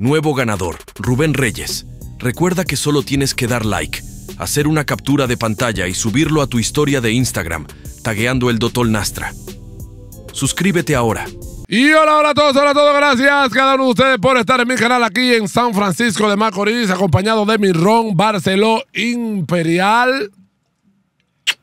Nuevo ganador, Rubén Reyes. Recuerda que solo tienes que dar like, hacer una captura de pantalla y subirlo a tu historia de Instagram, tagueando el Dotol Nastra. Suscríbete ahora. Y hola, hola a todos, hola a todos, gracias cada uno de ustedes por estar en mi canal aquí en San Francisco de Macorís, acompañado de mi ron Barceló Imperial.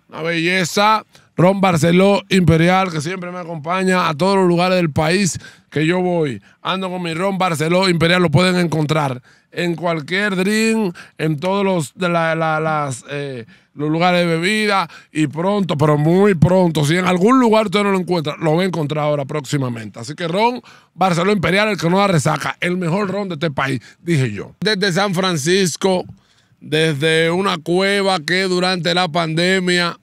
Una belleza. Ron Barceló Imperial, que siempre me acompaña a todos los lugares del país que yo voy. Ando con mi Ron Barceló Imperial, lo pueden encontrar en cualquier drink, en todos los, de las, eh, los lugares de bebida y pronto, pero muy pronto. Si en algún lugar usted no lo encuentra, lo va a encontrar ahora próximamente. Así que Ron Barceló Imperial, el que no da resaca, el mejor Ron de este país, dije yo. Desde San Francisco, desde una cueva que durante la pandemia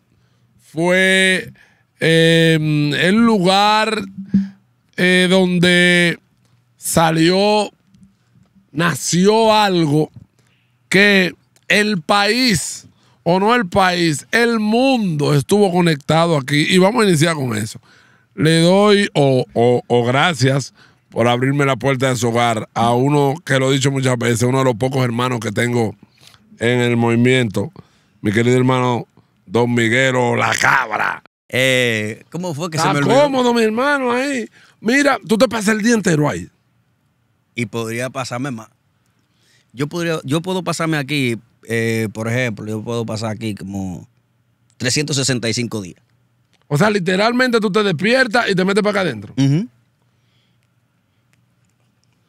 fue em, el lugar eh, donde salió, nació algo que el país, o no el país, el mundo estuvo conectado aquí. Y vamos a iniciar con eso. Le doy o, o gracias por abrirme la puerta de su hogar a uno que lo he dicho muchas veces, uno de los pocos hermanos que tengo en el movimiento, mi querido hermano Don Miguero, La Cabra. Eh, ¿Cómo fue que se me olvidó? cómodo, mi hermano, ahí. Mira, tú te pasas el día entero ahí. Y podría pasarme más. Yo, podría, yo puedo pasarme aquí, eh, por ejemplo, yo puedo pasar aquí como 365 días. O sea, literalmente tú te despiertas y te metes para acá adentro.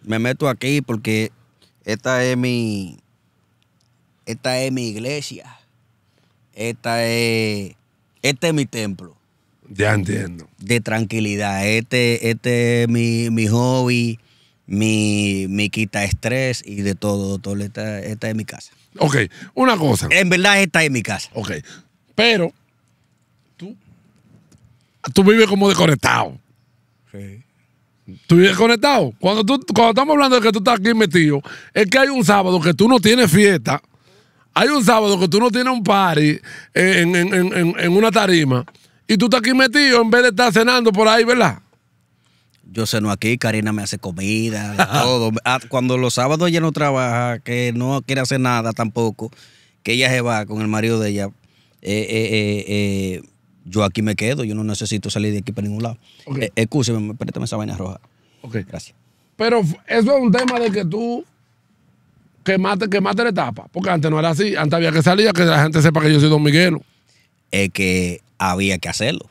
Me meto aquí porque esta es mi. Esta es mi iglesia esta es, este es mi templo. Ya entiendo. De tranquilidad. Este, este es mi, hobby, mi, quita estrés y de todo, doctor. Esta, es mi casa. Ok, una cosa. En verdad, esta es mi casa. Ok, pero tú, tú vives como desconectado. Sí. Tú vives desconectado. Cuando, tú, cuando estamos hablando de que tú estás aquí metido, es que hay un sábado que tú no tienes fiesta hay un sábado que tú no tienes un party en, una tarima y tú estás aquí metido en vez de estar cenando por ahí, ¿verdad? yo ceno aquí, Karina me hace comida, todo. Ah, cuando los sábados ella no trabaja, que no quiere hacer nada tampoco, que ella se va con el marido de ella, eh, eh, eh, yo aquí me quedo, yo no necesito salir de aquí para ningún lado. Okay. Escúcheme, préstame esa vaina roja. Ok. Gracias. Pero eso es un tema de que tú que mate, que mate la etapa. Porque antes no era así. Antes había que salir a que la gente sepa que yo soy Don Miguelo. Es que había que hacerlo.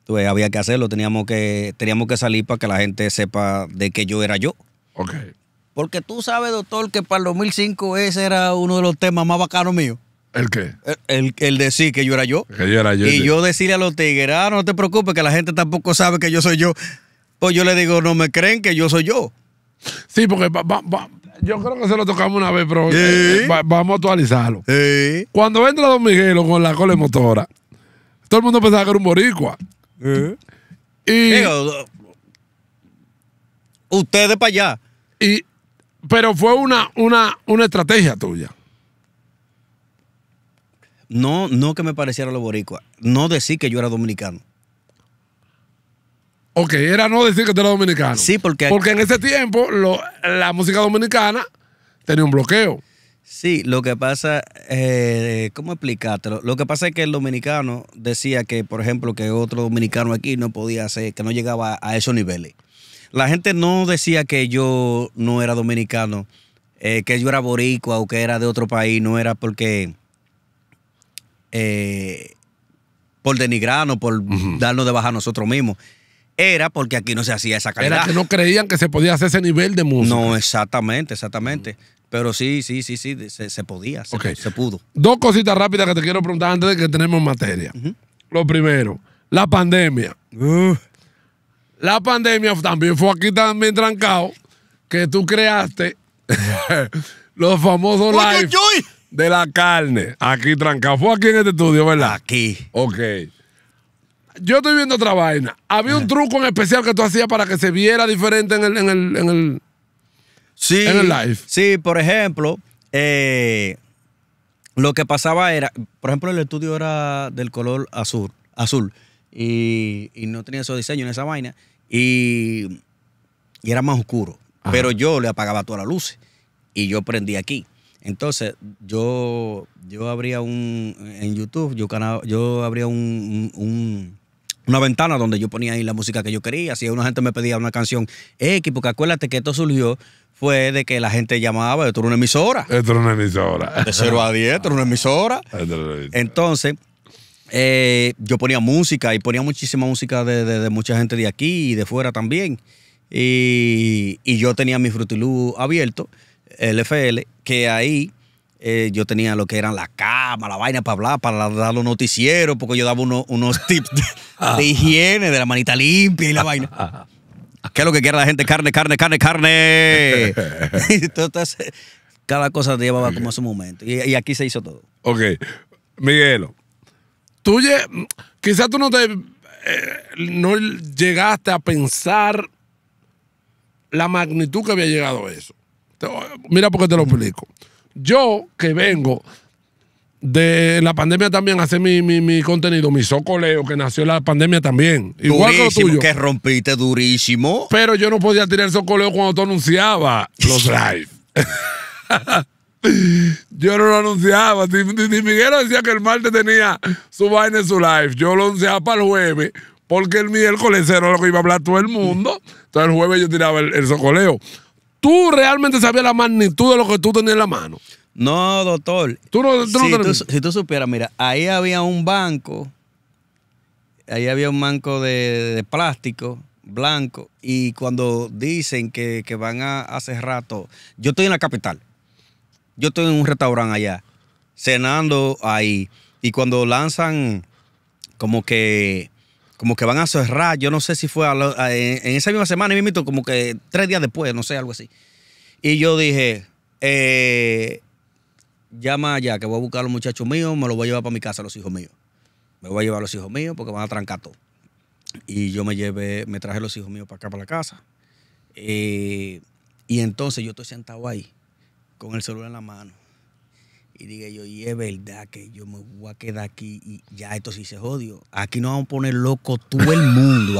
Entonces, había que hacerlo. Teníamos que, teníamos que salir para que la gente sepa de que yo era yo. Ok. Porque tú sabes, doctor, que para el 2005 ese era uno de los temas más bacanos míos. ¿El qué? El, el, decir que yo era yo. Que yo era yo. Y yo decirle a los tigres, ah, no te preocupes, que la gente tampoco sabe que yo soy yo. Pues yo le digo, no me creen que yo soy yo. Sí, porque yo creo que se lo tocamos una vez, pero eh, vamos a actualizarlo. Cuando entra Don Miguelo con la cole motora, todo el mundo pensaba que era un boricua. Y, Digo, ustedes para allá. Y, pero fue una, una, una estrategia tuya. No, no que me pareciera lo boricua. No decir que yo era dominicano. Ok, era no decir que tú eras dominicano. Sí, porque. Porque en ese tiempo la música dominicana tenía un bloqueo. Sí, lo que pasa, eh, ¿cómo explicártelo? Lo que pasa es que el dominicano decía que, por ejemplo, que otro dominicano aquí no podía ser, que no llegaba a esos niveles. La gente no decía que yo no era dominicano, eh, que yo era boricua o que era de otro país, no era porque... Eh, por denigrarnos, por darnos de baja a nosotros mismos era porque aquí no se hacía esa calidad. Era que no creían que se podía hacer ese nivel de música. No, exactamente, exactamente. Pero sí, sí, sí, sí, se, podía, se, se, pudo. Dos cositas rápidas que te quiero preguntar antes de que tenemos materia. Lo primero, la pandemia. La pandemia también fue aquí también trancado, que tú creaste los famosos live de la carne. Aquí trancado. Fue aquí en este estudio, ¿verdad? Aquí. Ok yo estoy viendo otra vaina. Había un truco en especial que tú hacías para que se viera diferente en el, en el, en el, en el live. Sí, por ejemplo, eh, lo que pasaba era, por ejemplo, el estudio era del color azul, azul y, y no tenía esos diseños en esa vaina y, era más oscuro. Pero yo le apagaba todas las luces y yo prendí aquí. Entonces, yo, yo abría un, en YouTube, yo, yo abría un, una ventana donde yo ponía ahí la música que yo quería. Si una gente me pedía una canción X, porque acuérdate que esto surgió fue de que la gente llamaba, esto era una emisora. Esto era una emisora. De 0 a 10, esto era una emisora. Entonces, eh, yo ponía música y ponía muchísima música de, mucha gente de aquí y de fuera también. Y, y yo tenía mi frutilú abierto, el LFL, que ahí eh, yo tenía lo que eran la cama, la vaina para hablar, para dar los noticieros, porque yo daba unos tips de, higiene, de la manita limpia y la vaina. ¿Qué es lo que quiere la gente? Carne, carne, carne, carne. Entonces, cada cosa te llevaba como a su momento. Y, aquí se hizo todo. Ok. Miguelo, tú quizás tú no te eh, no llegaste a pensar la magnitud que había llegado a eso. mira porque te lo explico. Yo que vengo de la pandemia también hacer mi, contenido, mi socoleo, que nació en la pandemia también. Durísimo, Igual que Que rompiste durísimo. Pero yo no podía tirar el socoleo cuando tú anunciabas los live. yo no lo anunciaba. Ni, Miguel decía que el martes tenía su vaina en su live. Yo lo anunciaba para el jueves, porque el miércoles era lo que iba a hablar todo el mundo. Entonces el jueves yo tiraba el socoleo. ¿Tú realmente sabías la magnitud de lo que tú tenías en la mano? No, doctor. si, tú, supieras, mira, ahí había un banco, ahí había un banco de, plástico blanco y cuando dicen que, que van a hacer rato, yo estoy en la capital, yo estoy en un restaurante allá, cenando ahí y cuando lanzan como que como que van a cerrar, yo no sé si fue en, esa misma semana, y mito como que tres días después, no sé, algo así. Y yo dije, eh, llama allá, que voy a buscar a los muchachos míos, me los voy a llevar para mi casa, los hijos míos. Me voy a llevar a los hijos míos porque van a trancar todo. Y yo me llevé, me traje los hijos míos para acá, para la casa. Eh, y entonces yo estoy sentado ahí, con el celular en la mano y diga yo, y es verdad que yo me voy a quedar aquí y ya esto sí se jodió. Aquí nos vamos a poner loco todo el mundo.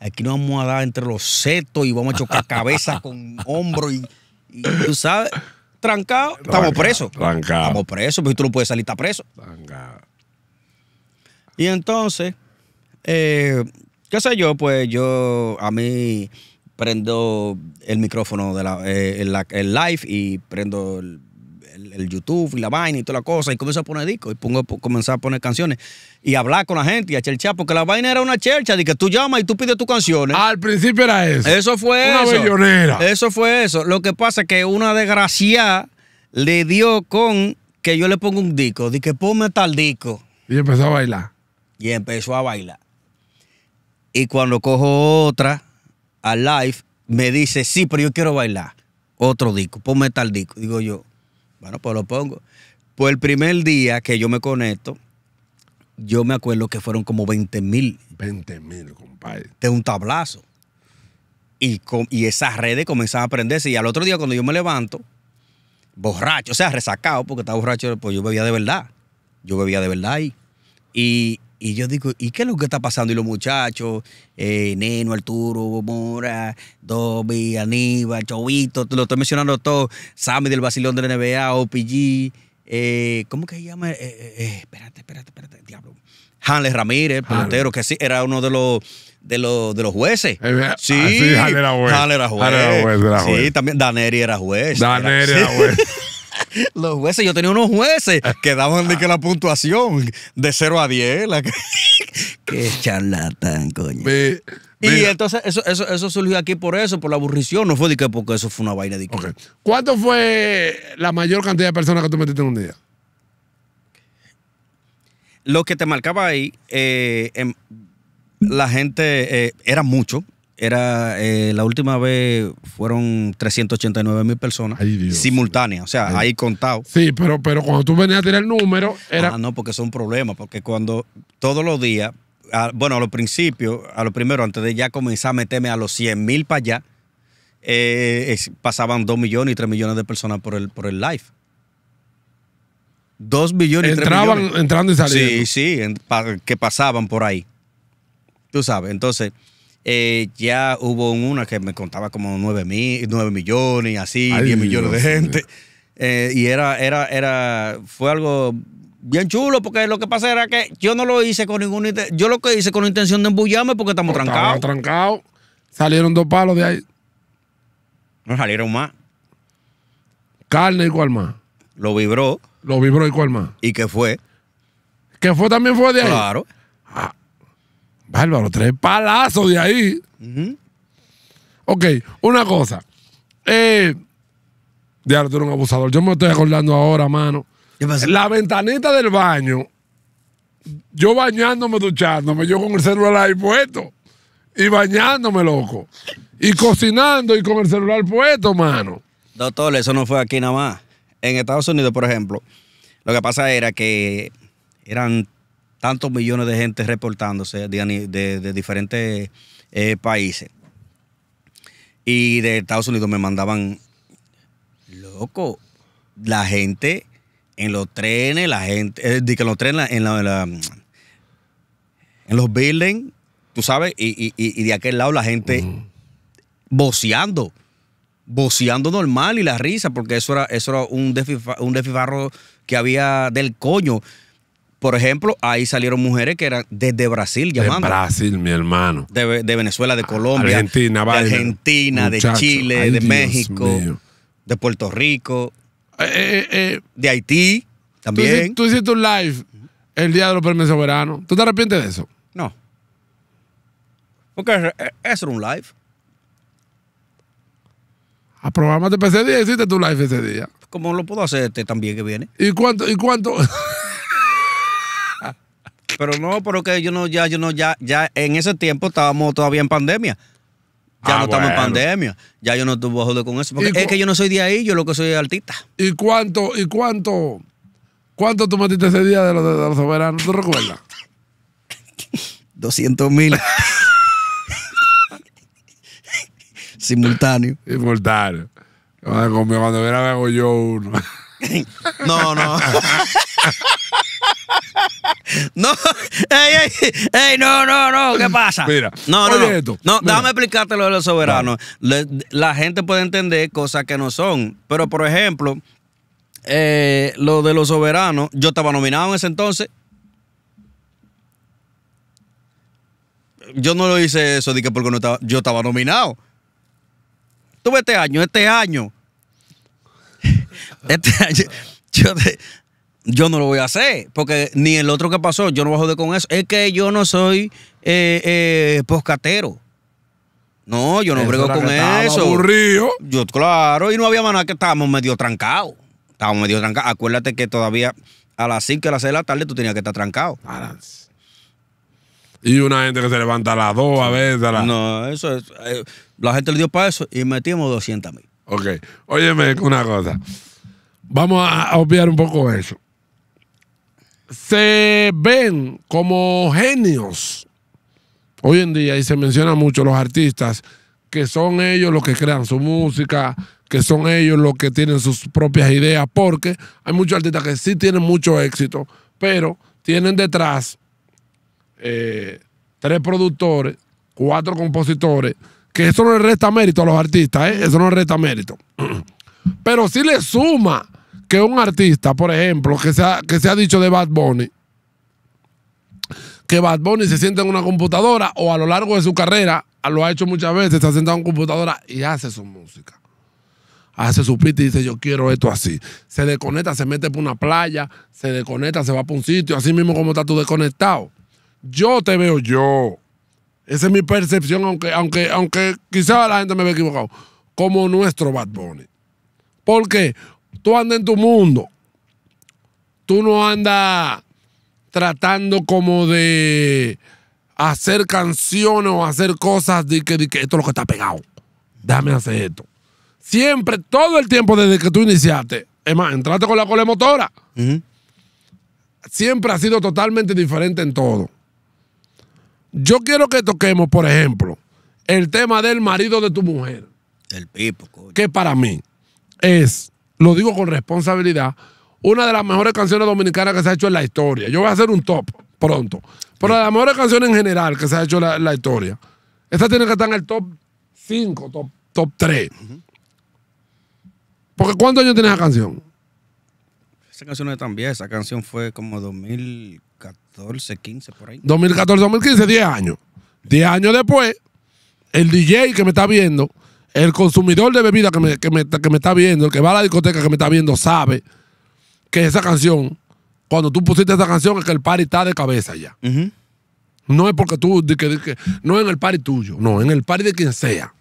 Aquí, nos vamos a dar entre los setos y vamos a chocar cabeza con hombro y, tú sabes, trancado, estamos presos. Trancado. Estamos presos, pero tú no puedes salir, está preso. Trancado. Y entonces, eh, qué sé yo, pues yo a mí prendo el micrófono de la, eh, el, live y prendo el el, YouTube y la vaina y toda la cosa, y comienzo a poner disco y pongo, comenzar a poner canciones, y hablar con la gente y a cherchar, porque la vaina era una chercha, de que tú llamas y tú pides tus canciones. Al principio era eso. Eso fue eso. una eso. Eso fue eso. Lo que pasa es que una desgracia le dio con que yo le pongo un disco, de que ponme tal disco. Y empezó a bailar. Y empezó a bailar. Y cuando cojo otra al live, me dice, sí, pero yo quiero bailar. Otro disco, ponme tal disco. Digo yo, bueno, pues lo pongo. Pues el primer día que yo me conecto, yo me acuerdo que fueron como 20 mil. 20 mil, compadre. De un tablazo. Y, con, y esas redes comenzaron a prenderse. Y al otro día, cuando yo me levanto, borracho, o sea, resacado, porque estaba borracho, pues yo bebía de verdad. Yo bebía de verdad ahí. Y, y yo digo, ¿y qué es lo que está pasando? Y los muchachos, eh, Neno, Arturo, Mora, Dobby, Aníbal, Chovito, lo estoy mencionando todo, Sammy del Basilón de la NBA, OPG, eh, ¿cómo que se llama? Eh, eh, eh, espérate, espérate, espérate, diablo. Hanley Ramírez, pelotero, que sí, era uno de los de los, de los jueces. Eh, sí, ah, sí era juez. era juez. Sí, también Daneri era juez. Daneri era juez. Los jueces, yo tenía unos jueces ah. que daban de ah. que la puntuación de 0 a 10. que... Qué charlatán, coño. y entonces eso, eso, surgió aquí por eso, por la aburrición, no fue de que porque eso fue una vaina de ¿Cuánto fue la mayor cantidad de personas que tú metiste en un día? Lo que te marcaba ahí, eh, em, la gente eh, era mucho, era eh, la última vez fueron 389 mil personas simultáneas, o sea, ahí contado. Sí, pero, pero cuando tú venías a tirar el número, era. Ah, no, porque es un problema, porque cuando todos los días, bueno, a los principios, a lo primero, antes de ya comenzar a meterme a los 100 mil para allá, eh, pasaban 2 millones y 3 millones de personas por el, por el live. 2 millones y 3 millones. entrando y saliendo. Sí, sí, que pasaban por ahí. Tú sabes, entonces eh, ya hubo una que me contaba como nueve mil, 9 millones y así, 10 millones de gente. Eh, y era, era, era, fue algo bien chulo, porque lo que pasa era que yo no lo hice con ningún Yo lo que hice con la intención de embullarme porque estamos trancados. trancados. Salieron dos palos de ahí. No salieron más. Carne y cuál más. Lo vibró. Lo vibró y cuál más. ¿Y qué fue? Que fue también fue de ahí. Claro. Bárbaro, tres palazos de ahí. Ok, una cosa. Eh, tú eres un abusador. Yo me estoy acordando ahora, mano. La ventanita del baño, yo bañándome, duchándome, yo con el celular ahí puesto. Y bañándome, loco. Y cocinando y con el celular puesto, mano. Doctor, eso no fue aquí nada más. En Estados Unidos, por ejemplo, lo que pasa era que eran tantos millones de gente reportándose de, diferentes eh, países. Y de Estados Unidos me mandaban, loco, la gente en los trenes, la gente, eh, en los trenes, en, la, en, los buildings, tú sabes, y, de aquel lado la gente boceando, boceando voceando, normal y la risa, porque eso era, eso era un, un desfifarro que había del coño. Por ejemplo, ahí salieron mujeres que eran desde Brasil llamando. De Brasil, mi hermano. De, Venezuela, de Colombia. Argentina, De Argentina, de Chile, de México, de Puerto Rico, eh, eh, eh. de Haití también. Tú, hiciste un live el día de los premios soberanos. ¿Tú te arrepientes de eso? No. Porque eso era un live. Aprobámate ah, para ese día hiciste tu live ese día. ¿Cómo lo puedo hacer este también que viene. ¿Y cuánto? ¿Y cuánto? Pero no, pero que yo no, ya, yo no, ya, ya en ese tiempo estábamos todavía en pandemia. Ya ah, no estamos en pandemia. Ya yo no tuve joder con eso. Porque es que yo no soy de ahí, yo lo que soy es artista. ¿Y cuánto, y cuánto, cuánto tú metiste ese día de los, de los soberanos? ¿Tú recuerdas? 200 mil. Simultáneo. Simultáneo. Cuando, cuando hago yo uno. no, no. no, no, no, no, ¿qué pasa? Mira, no, no, no, no déjame explicarte lo de los soberanos. La, gente puede entender cosas que no son, pero por ejemplo, eh, lo de los soberanos, yo estaba nominado en ese entonces. Yo no lo hice eso, dije porque no estaba, yo estaba nominado. Tuve este año, este año. Este año, yo, yo no lo voy a hacer, porque ni el otro que pasó, yo no voy a joder con eso. Es que yo no soy eh, eh, poscatero. No, yo no brego con eso. Aburrido. Yo, claro, y no había manera que estábamos medio trancados. Estábamos medio trancados. Acuérdate que todavía a las 5 a las 6 de la tarde tú tenías que estar trancado. Y una gente que se levanta a las 2 a veces. No, eso es. Eh, la gente le dio para eso y metimos 200 mil. Ok. Óyeme una cosa. Vamos a obviar un poco eso se ven como genios hoy en día y se menciona mucho los artistas que son ellos los que crean su música, que son ellos los que tienen sus propias ideas, porque hay muchos artistas que sí tienen mucho éxito, pero tienen detrás eh, tres productores, cuatro compositores, que eso no le resta mérito a los artistas, ¿eh? eso no le resta mérito. Pero sí le suma que un artista, por ejemplo, que se ha, que se ha dicho de Bad Bunny, que Bad Bunny se sienta en una computadora o a lo largo de su carrera, lo ha hecho muchas veces, se ha sentado en una computadora y hace su música. Hace su pit y dice, yo quiero esto así. Se desconecta, se mete por una playa, se desconecta, se va para un sitio, así mismo como está tú desconectado. Yo te veo yo. Esa es mi percepción, aunque, aunque, aunque quizá la gente me vea equivocado. Como nuestro Bad Bunny. ¿Por qué? Tú andas en tu mundo. Tú no andas tratando como de hacer canciones o hacer cosas de que, esto es lo que está pegado. Dame hacer esto. Siempre, todo el tiempo desde que tú iniciaste, es más, entraste con la colemotora. Siempre ha sido totalmente diferente en todo. Yo quiero que toquemos, por ejemplo, el tema del marido de tu mujer. El pipo, Que para mí es lo digo con responsabilidad, una de las mejores canciones dominicanas que se ha hecho en la historia. Yo voy a hacer un top pronto. Pero la las mejores canciones en general que se ha hecho en la, historia. Esta tiene que estar en el top 5, top, 3. Porque ¿cuántos años tiene esa canción? Esa canción no es tan Esa canción fue como 2014, 15, por ahí. 2014, 2015, 10 años. 10 años después, el DJ que me está viendo el consumidor de bebida que me, que me está viendo, el que va a la discoteca que me está viendo, sabe que esa canción, cuando tú pusiste esa canción, es que el party está de cabeza ya. No es porque tú, No que, en el party tuyo, no, en el party de quien sea.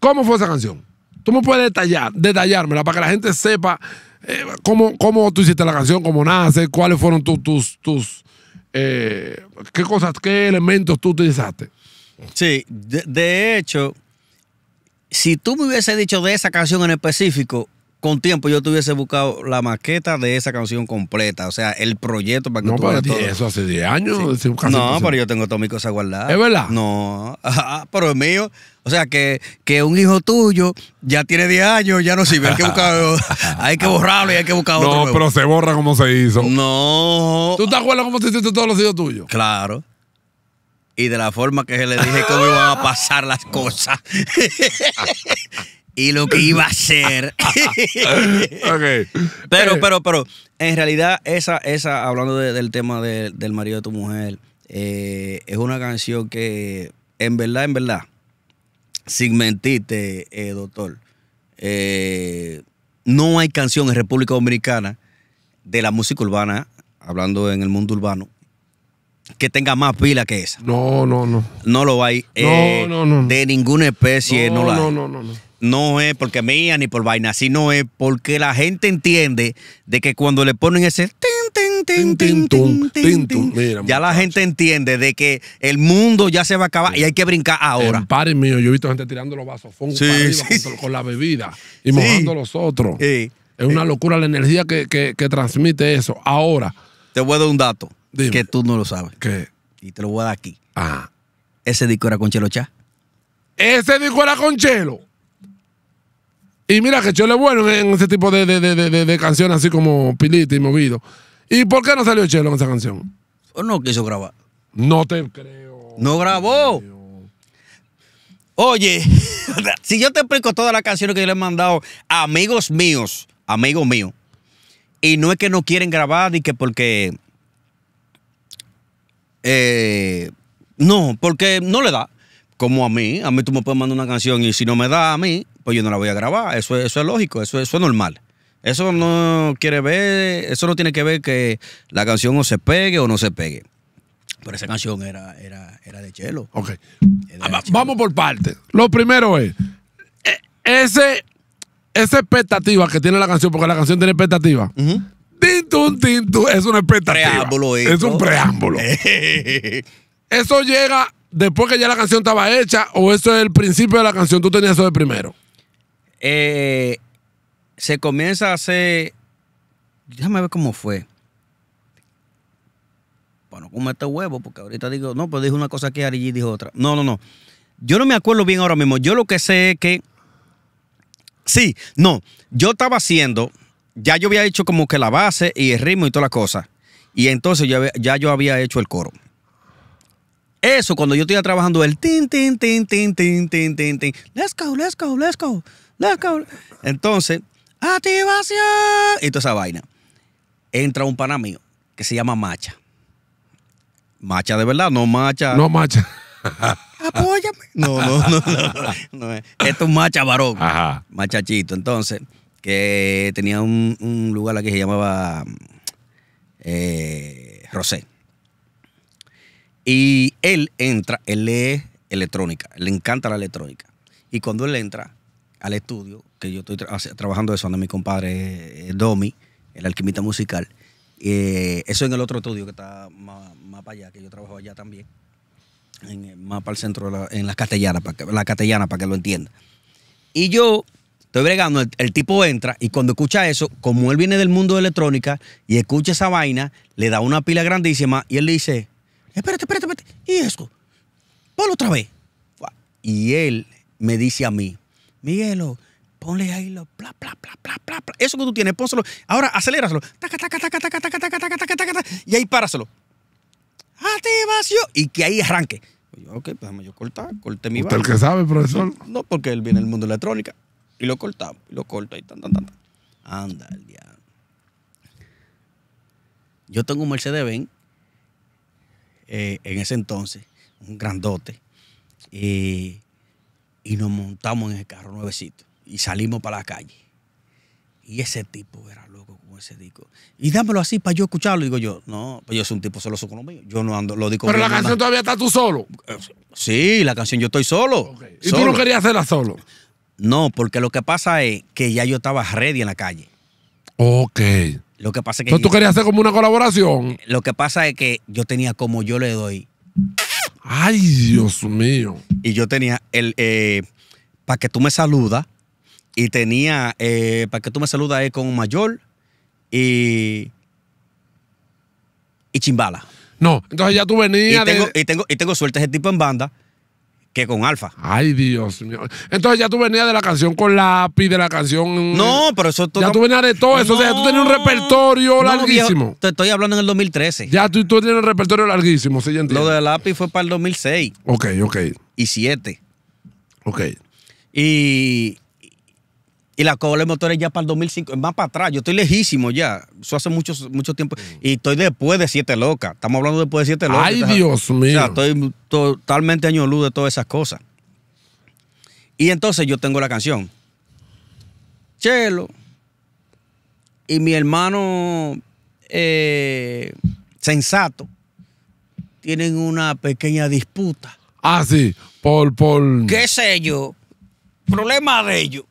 ¿Cómo fue esa canción? Tú me puedes detallar, detallármela para que la gente sepa eh, cómo, cómo, tú hiciste la canción, cómo nace, cuáles fueron tus, tus eh, qué cosas, qué elementos tú utilizaste. Sí, de, hecho, si tú me hubieses dicho de esa canción en específico, con tiempo yo te hubiese buscado la maqueta de esa canción completa, o sea, el proyecto para que no, tú pero Eso hace 10 años. No, pero yo tengo todas mis cosas guardadas. ¿Es verdad? No, pero es mío. O sea, que, un hijo tuyo ya tiene 10 años, ya no sirve. Hay que, borrarlo y hay que buscar otro. No, pero se borra como se hizo. No. ¿Tú te acuerdas cómo se hiciste todos los hijos tuyos? Claro y de la forma que se le dije cómo iban a pasar las cosas y lo que iba a ser Pero, eh. pero, pero, en realidad, esa, esa, hablando del tema del marido de tu mujer, eh, es una canción que, en verdad, en verdad, sin mentirte, eh, doctor, no hay canción en República Dominicana de la música urbana, hablando en el mundo urbano, que tenga más pila que esa. No, no, no. No lo hay. No, eh, no, no, De ninguna especie no, no No, no, no, es porque mía ni por vaina, sino es porque la gente entiende de que cuando le ponen ese ya la gente entiende de que el mundo ya se va a acabar y hay que brincar ahora. Padre mío, yo he visto gente tirando los vasos para arriba con, la bebida y mojando los otros. Es una locura la energía que, que, que transmite eso. Ahora. Te voy a dar un dato que tú no lo sabes. ¿Qué? Y te lo voy a dar aquí. Ah. Ese disco era con Chelo Chá. Ese disco era con Chelo. Y mira que Chelo es bueno en ese tipo de, de, canciones así como pilita y movido. ¿Y por qué no salió Chelo en esa canción? ¿O no quiso grabar? No te creo. No grabó. Oye, si yo te explico todas las canciones que yo le he mandado a amigos míos, amigos míos, y no es que no quieren grabar ni que porque eh, no, porque no le da. Como a mí, a mí tú me puedes mandar una canción y si no me da a mí, pues yo no la voy a grabar. Eso, eso es lógico, eso, es normal. Eso no quiere ver, eso no tiene que ver que la canción o se pegue o no se pegue. Pero esa canción era, de Chelo. Ok. Ah, vamos por partes. Lo primero es, e, ese, esa expectativa que tiene la canción, porque la canción tiene expectativa, es una expectativa. es un preámbulo. eso llega después que ya la canción estaba hecha o eso es el principio de la canción. ¿Tú tenías eso de primero? Eh, se comienza a hacer. Déjame ver cómo fue. Bueno, como este huevo, porque ahorita digo, no, pues dijo una cosa que Ari dijo otra. No, no, no. Yo no me acuerdo bien ahora mismo. Yo lo que sé es que. Sí, no. Yo estaba haciendo ya yo había hecho como que la base y el ritmo y todas las cosas. Y entonces ya, ya yo había hecho el coro. Eso, cuando yo estoy trabajando el tin, tin, tin, tin, tin, tin, tin, tin. Let's go, let's go, let's go, let's go. Entonces, activación. Y toda esa vaina. Entra un pana mío que se llama Macha. Macha de verdad, no Macha. No Macha. Apóyame. No, no, no, no. Esto es un Macha varón. Ajá. Machachito. Entonces que tenía un, lugar aquí que se llamaba eh, Rosé. Y él entra, él lee electrónica, le encanta la electrónica. Y cuando él entra al estudio, que yo estoy trabajando eso, anda mi compadre eh, Domi, el alquimista musical, eh, eso en el otro estudio que está más, para allá, que yo trabajo allá también, en, más para el centro, en las castellanas, la castellana, para que lo entienda. Y yo Estoy bregando, el, tipo entra y cuando escucha eso, como él viene del mundo de electrónica y escucha esa vaina, le da una pila grandísima y él le dice, espérate, espérate, espérate, y eso, ponlo otra vez. Y él me dice a mí, Miguelo, ponle ahí lo bla, bla, bla, bla, bla, bla. Eso que tú tienes, pónselo. Ahora aceléraselo. Taca, taca, taca, taca, taca, taca, taca, taca, taca, y ahí páraselo. Activación. Y que ahí arranque. Ok, pues déjame yo cortar, corté mi ¿Usted el que sabe, profesor? No, porque él viene del mundo de electrónica. Y lo cortamos, y lo corto y tan, tan, tan. Anda, el diablo. Yo tengo un Mercedes-Benz eh, en ese entonces, un grandote, y y nos montamos en el carro nuevecito y salimos para la calle. Y ese tipo era loco con ese disco. Y dámelo así para yo escucharlo. Digo yo, no, pues yo soy un tipo solo con lo Yo no ando, lo digo Pero la canción todavía está tú solo. Eh, sí, la canción yo estoy solo. Y tú no querías hacerla solo. No, porque lo que pasa es que ya yo estaba ready en la calle. Ok. Lo que pasa es que. Entonces tú querías hacer como una colaboración. Lo que pasa es que yo tenía como yo le doy. Ay, Dios mío. Y yo tenía el. Eh, para que tú me saludas. Y tenía. Eh, para que tú me saludas eh, con un mayor. Y. Y chimbala. No, entonces ya tú venías. Y tengo, y tengo, y tengo suerte ese tipo en banda que con Alfa. Ay, Dios mío. Entonces ya tú venías de la canción con lápiz, de la canción. No, pero eso todo. Ya tú venías de todo eso. o sea, tú tenías un repertorio no, larguísimo. te estoy hablando en el 2013. Ya tú, tú tenías un repertorio larguísimo, Siguiente. Lo de lápiz fue para el 2006. Ok, ok. Y 7. Ok. Y y la Cobra de Motores ya para el 2005, más para atrás, yo estoy lejísimo ya. Eso hace mucho, mucho tiempo. Mm. Y estoy después de Siete Locas. Estamos hablando después de Siete Locas. Ay, Dios mío. O sea, estoy totalmente añoludo de todas esas cosas. Y entonces yo tengo la canción. Chelo. Y mi hermano eh, sensato tienen una pequeña disputa. Ah, sí. Por, por. ¿Qué sé yo? Problema de ellos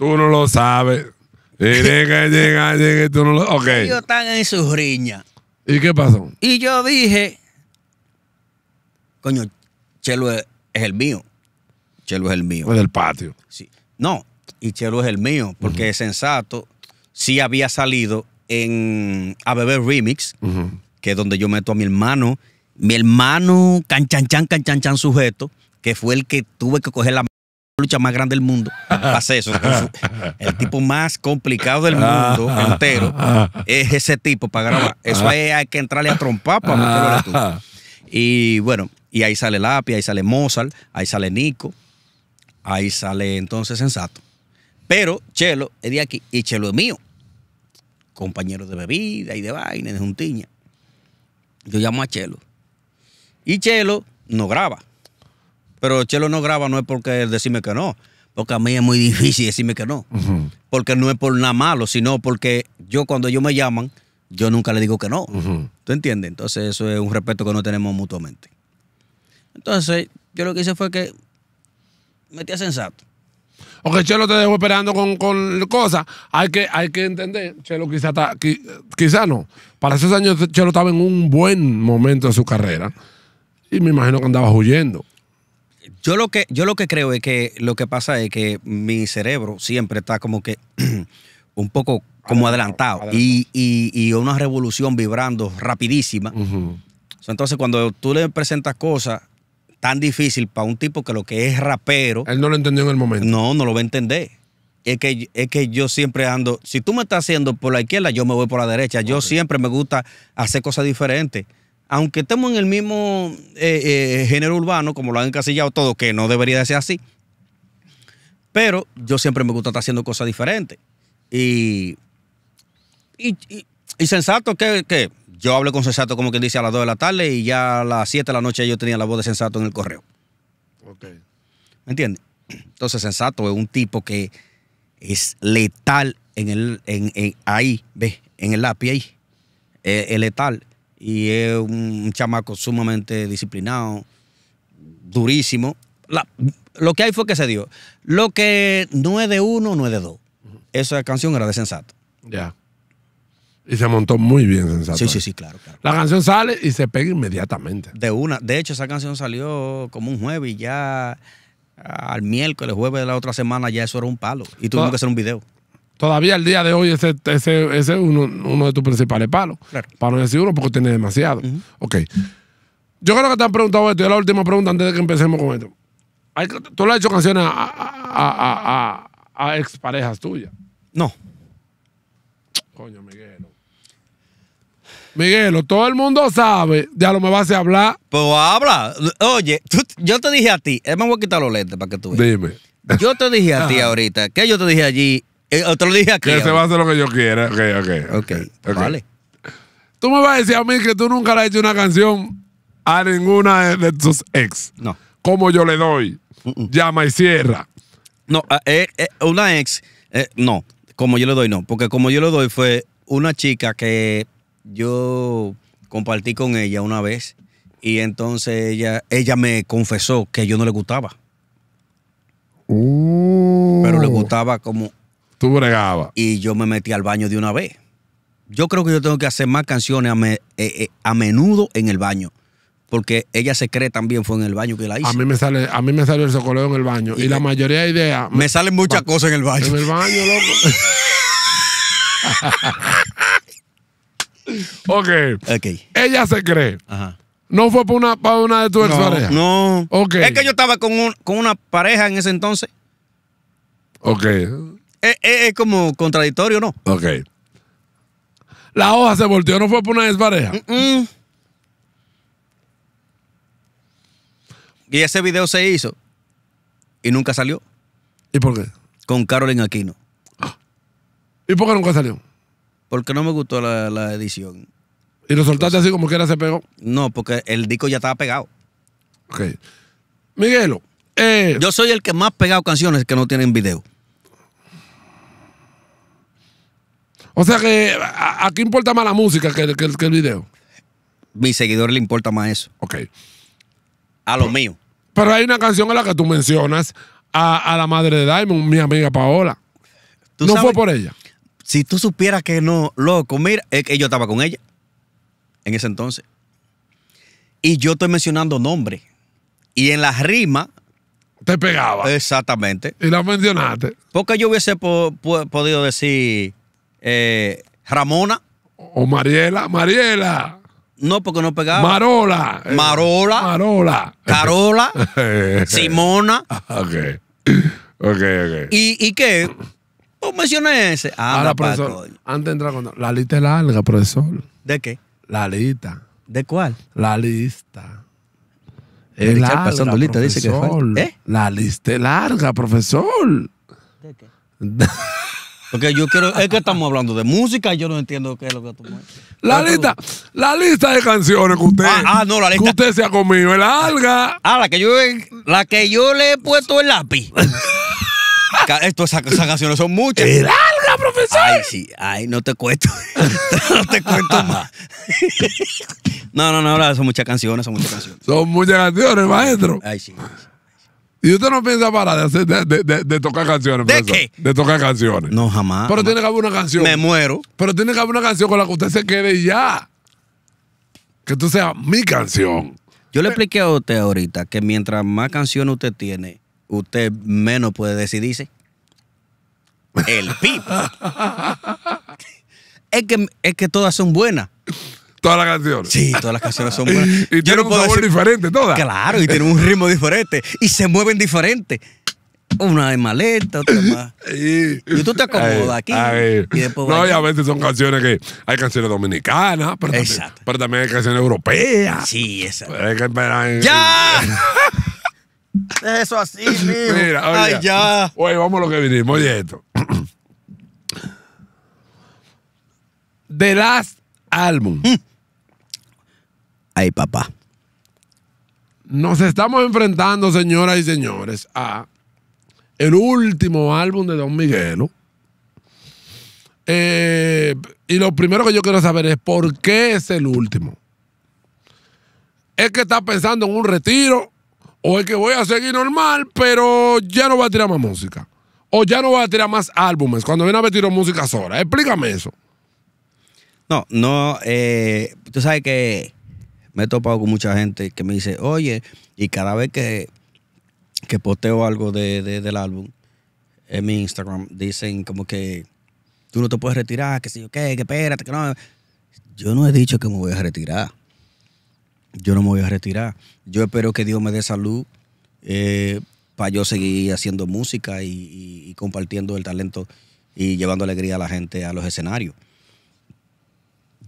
Tú no lo sabes. Llega, llega, llega tú no lo sabes. Ellos están en sus riñas. ¿Y qué pasó? Y yo dije, coño, Chelo es, el mío. Chelo es el mío. Es del patio. Sí. No, y Chelo es el mío, porque es Sensato sí había salido en A Beber Remix, que es donde yo meto a mi hermano, mi hermano canchanchan, canchanchan sujeto, que fue el que tuve que coger la lucha más grande del mundo. hace eso. El tipo más complicado del mundo entero es ese tipo para grabar. Eso hay que entrarle a trompar para Y bueno, y ahí sale Lapi, ahí sale Mozart, ahí sale Nico, ahí sale entonces Sensato. Pero Chelo es de aquí y Chelo es mío. Compañero de bebida y de vaina, de juntiña. Yo llamo a Chelo. Y Chelo no graba. Pero Chelo no graba, no es porque él decirme que no. Porque a mí es muy difícil decirme que no. Porque no es por nada malo, sino porque yo cuando ellos me llaman, yo nunca le digo que no. ¿Tú entiendes? Entonces eso es un respeto que no tenemos mutuamente. Entonces yo lo que hice fue que metí a sensato. Ok, Chelo te dejo esperando con, con cosas. Hay que, hay que entender, Chelo quizá, está quizá no. Para esos años Chelo estaba en un buen momento de su carrera. Y me imagino que andaba huyendo. Yo lo que, yo lo que creo es que lo que pasa es que mi cerebro siempre está como que un poco como adelantado, Y, una revolución vibrando rapidísima. Entonces, cuando tú le presentas cosas tan difícil para un tipo que lo que es rapero. Él no lo entendió en el momento. No, no lo va a entender. Es que, es que yo siempre ando. Si tú me estás haciendo por la izquierda, yo me voy por la derecha. Yo siempre me gusta hacer cosas diferentes aunque estemos en el mismo eh, eh, género urbano, como lo han encasillado todo, que no debería de ser así, pero yo siempre me gusta estar haciendo cosas diferentes. Y, y, sensato que, que, yo hablé con sensato como quien dice a las 2 de la tarde y ya a las 7 de la noche yo tenía la voz de sensato en el correo. Ok. ¿Me entiendes? Entonces sensato es un tipo que es letal en el, ahí, ve, En el lápiz ahí. es letal y es un chamaco sumamente disciplinado, durísimo. lo que hay fue que se dio. Lo que no es de uno, no es de dos. Esa canción era de Sensato. Ya. Y se montó muy bien Sensato. Sí, sí, sí, claro, La canción sale y se pega inmediatamente. De una. De hecho, esa canción salió como un jueves y ya al miércoles, jueves de la otra semana, ya eso era un palo. Y tuvo que hacer un video todavía el día de hoy ese, es uno, de tus principales palos. palos Para no uno, porque tiene demasiado. Ok. Yo creo que te han preguntado esto. Y es la última pregunta antes de que empecemos con esto. ¿Tú le has hecho canciones a, exparejas tuyas? No. Coño, Miguelo. Miguelo, todo el mundo sabe. Ya lo me vas a hablar. Pues habla. Oye, yo te dije a ti. Es eh, más, voy a quitar los lentes para que tú veas. Dime. Yo te dije a ti ahorita. que yo te dije allí eh, otro día que. Que se va a hacer lo que yo quiera. Ok, ok. Ok, okay. vale. Tú me vas a decir a mí que tú nunca le has hecho una canción a ninguna de tus ex. No. Como yo le doy? Llama y cierra. No, ah, eh, eh, una ex, no. Como yo le doy, no. Porque como yo le doy fue una chica que yo compartí con ella una vez y entonces ella, ella me confesó que yo no le gustaba. Uh. Pero le gustaba como Tú bregabas. Y yo me metí al baño de una vez. Yo creo que yo tengo que hacer más canciones a, eh, eh, a menudo en el baño. Porque ella se cree también fue en el baño que la hizo. A mí me sale, a mí me salió el socoleo en el baño. Y, la mayoría de ideas. Me, salen muchas cosas en el baño. En el baño, loco. ok. Ella se cree. Ajá. No fue para una, una de tus ex parejas. No. Es que yo estaba con, con una pareja en ese entonces. Ok. Eh, eh, es, como contradictorio, ¿no? Ok. La hoja se volteó, no fue por una despareja. Mm, mm. Y ese video se hizo y nunca salió. ¿Y por qué? Con Carolyn Aquino. ¿Y por qué nunca salió? Porque no me gustó la, edición. ¿Y lo soltaste así como que era se pegó? No, porque el disco ya estaba pegado. Ok. Miguelo. Eh, Yo soy el que más pegado canciones que no tienen video. O sea que a, qué importa más la música que, el video. Mi seguidor le importa más eso. Ok. A lo mío. Pero hay una canción en la que tú mencionas a, la madre de Diamond, mi amiga Paola. no fue por ella. Si tú supieras que no, loco, mira, que yo estaba con ella en ese entonces. Y yo estoy mencionando nombres. Y en la rima. Te pegaba. Exactamente. Y la mencionaste. Porque yo hubiese podido decir eh, Ramona. O Mariela, Mariela. No, porque no pegaba. Marola. Marola. Carola. Simona. ok, ok, ok. ¿Y, y qué? Pues mencioné ese. Ah, Ahora, profesor, antes de con... La lista es larga, profesor. ¿De qué? La lista. ¿De cuál? La lista. dice que ¿Eh? La lista es larga, profesor. ¿De qué? Porque yo quiero, es que estamos hablando de música y yo no entiendo qué es lo que tú La lista, la lista de canciones que usted, ah, ah no, la lista. que usted se ha comido es larga. Ah, la que yo, la que yo le he puesto el lápiz. Esto, esas, canciones son muchas. el alga, profesor! Ay, sí, ay, no te cuento. no te cuento más. no, no, no, son muchas canciones, son muchas canciones. Son muchas canciones, maestro. Ay, sí. ¿Y usted no piensa para de, tocar canciones? ¿De qué? De tocar canciones. No, jamás. Pero tiene que haber una canción. Me muero. Pero tiene que haber una canción con la que usted se quede ya. Que tú sea mi canción. Yo le expliqué a usted ahorita que mientras más canciones usted tiene, usted menos puede decidirse. El pipa. es, que, es que todas son buenas. Todas las canciones. Sí, todas las canciones son buenas. y tienen un sabor diferente todas. Claro, y tienen un ritmo diferente. Y se mueven diferente. Una de maleta, otra más. Y, y tú te acomodas aquí. A y no, y a veces son canciones que hay canciones dominicanas, pero, También, pero también hay canciones europeas. Sí, exacto. Hay que esperar. ¡Ya! Eso así, mismo. Mira, oye, Ay, ya. Oye, vamos a lo que vinimos. Oye, esto. The Last Album. Mm. Ay, papá. Nos estamos enfrentando, señoras y señores, a el último álbum de Don Miguelo. Eh, y lo primero que yo quiero saber es por qué es el último. ¿Es que está pensando en un retiro? ¿O es que voy a seguir normal, pero ya no va a tirar más música? ¿O ya no va a tirar más álbumes cuando viene a ver tiro música sola? Explícame eso. No, no, eh, tú sabes que me he topado con mucha gente que me dice, oye, y cada vez que, posteo algo del álbum en mi Instagram, dicen como que tú no te puedes retirar, que sí, yo que espérate, que no. Yo no he dicho que me voy a retirar. Yo no me voy a retirar. Yo espero que Dios me dé salud eh, para yo seguir haciendo música y compartiendo el talento y llevando alegría a la gente a los escenarios.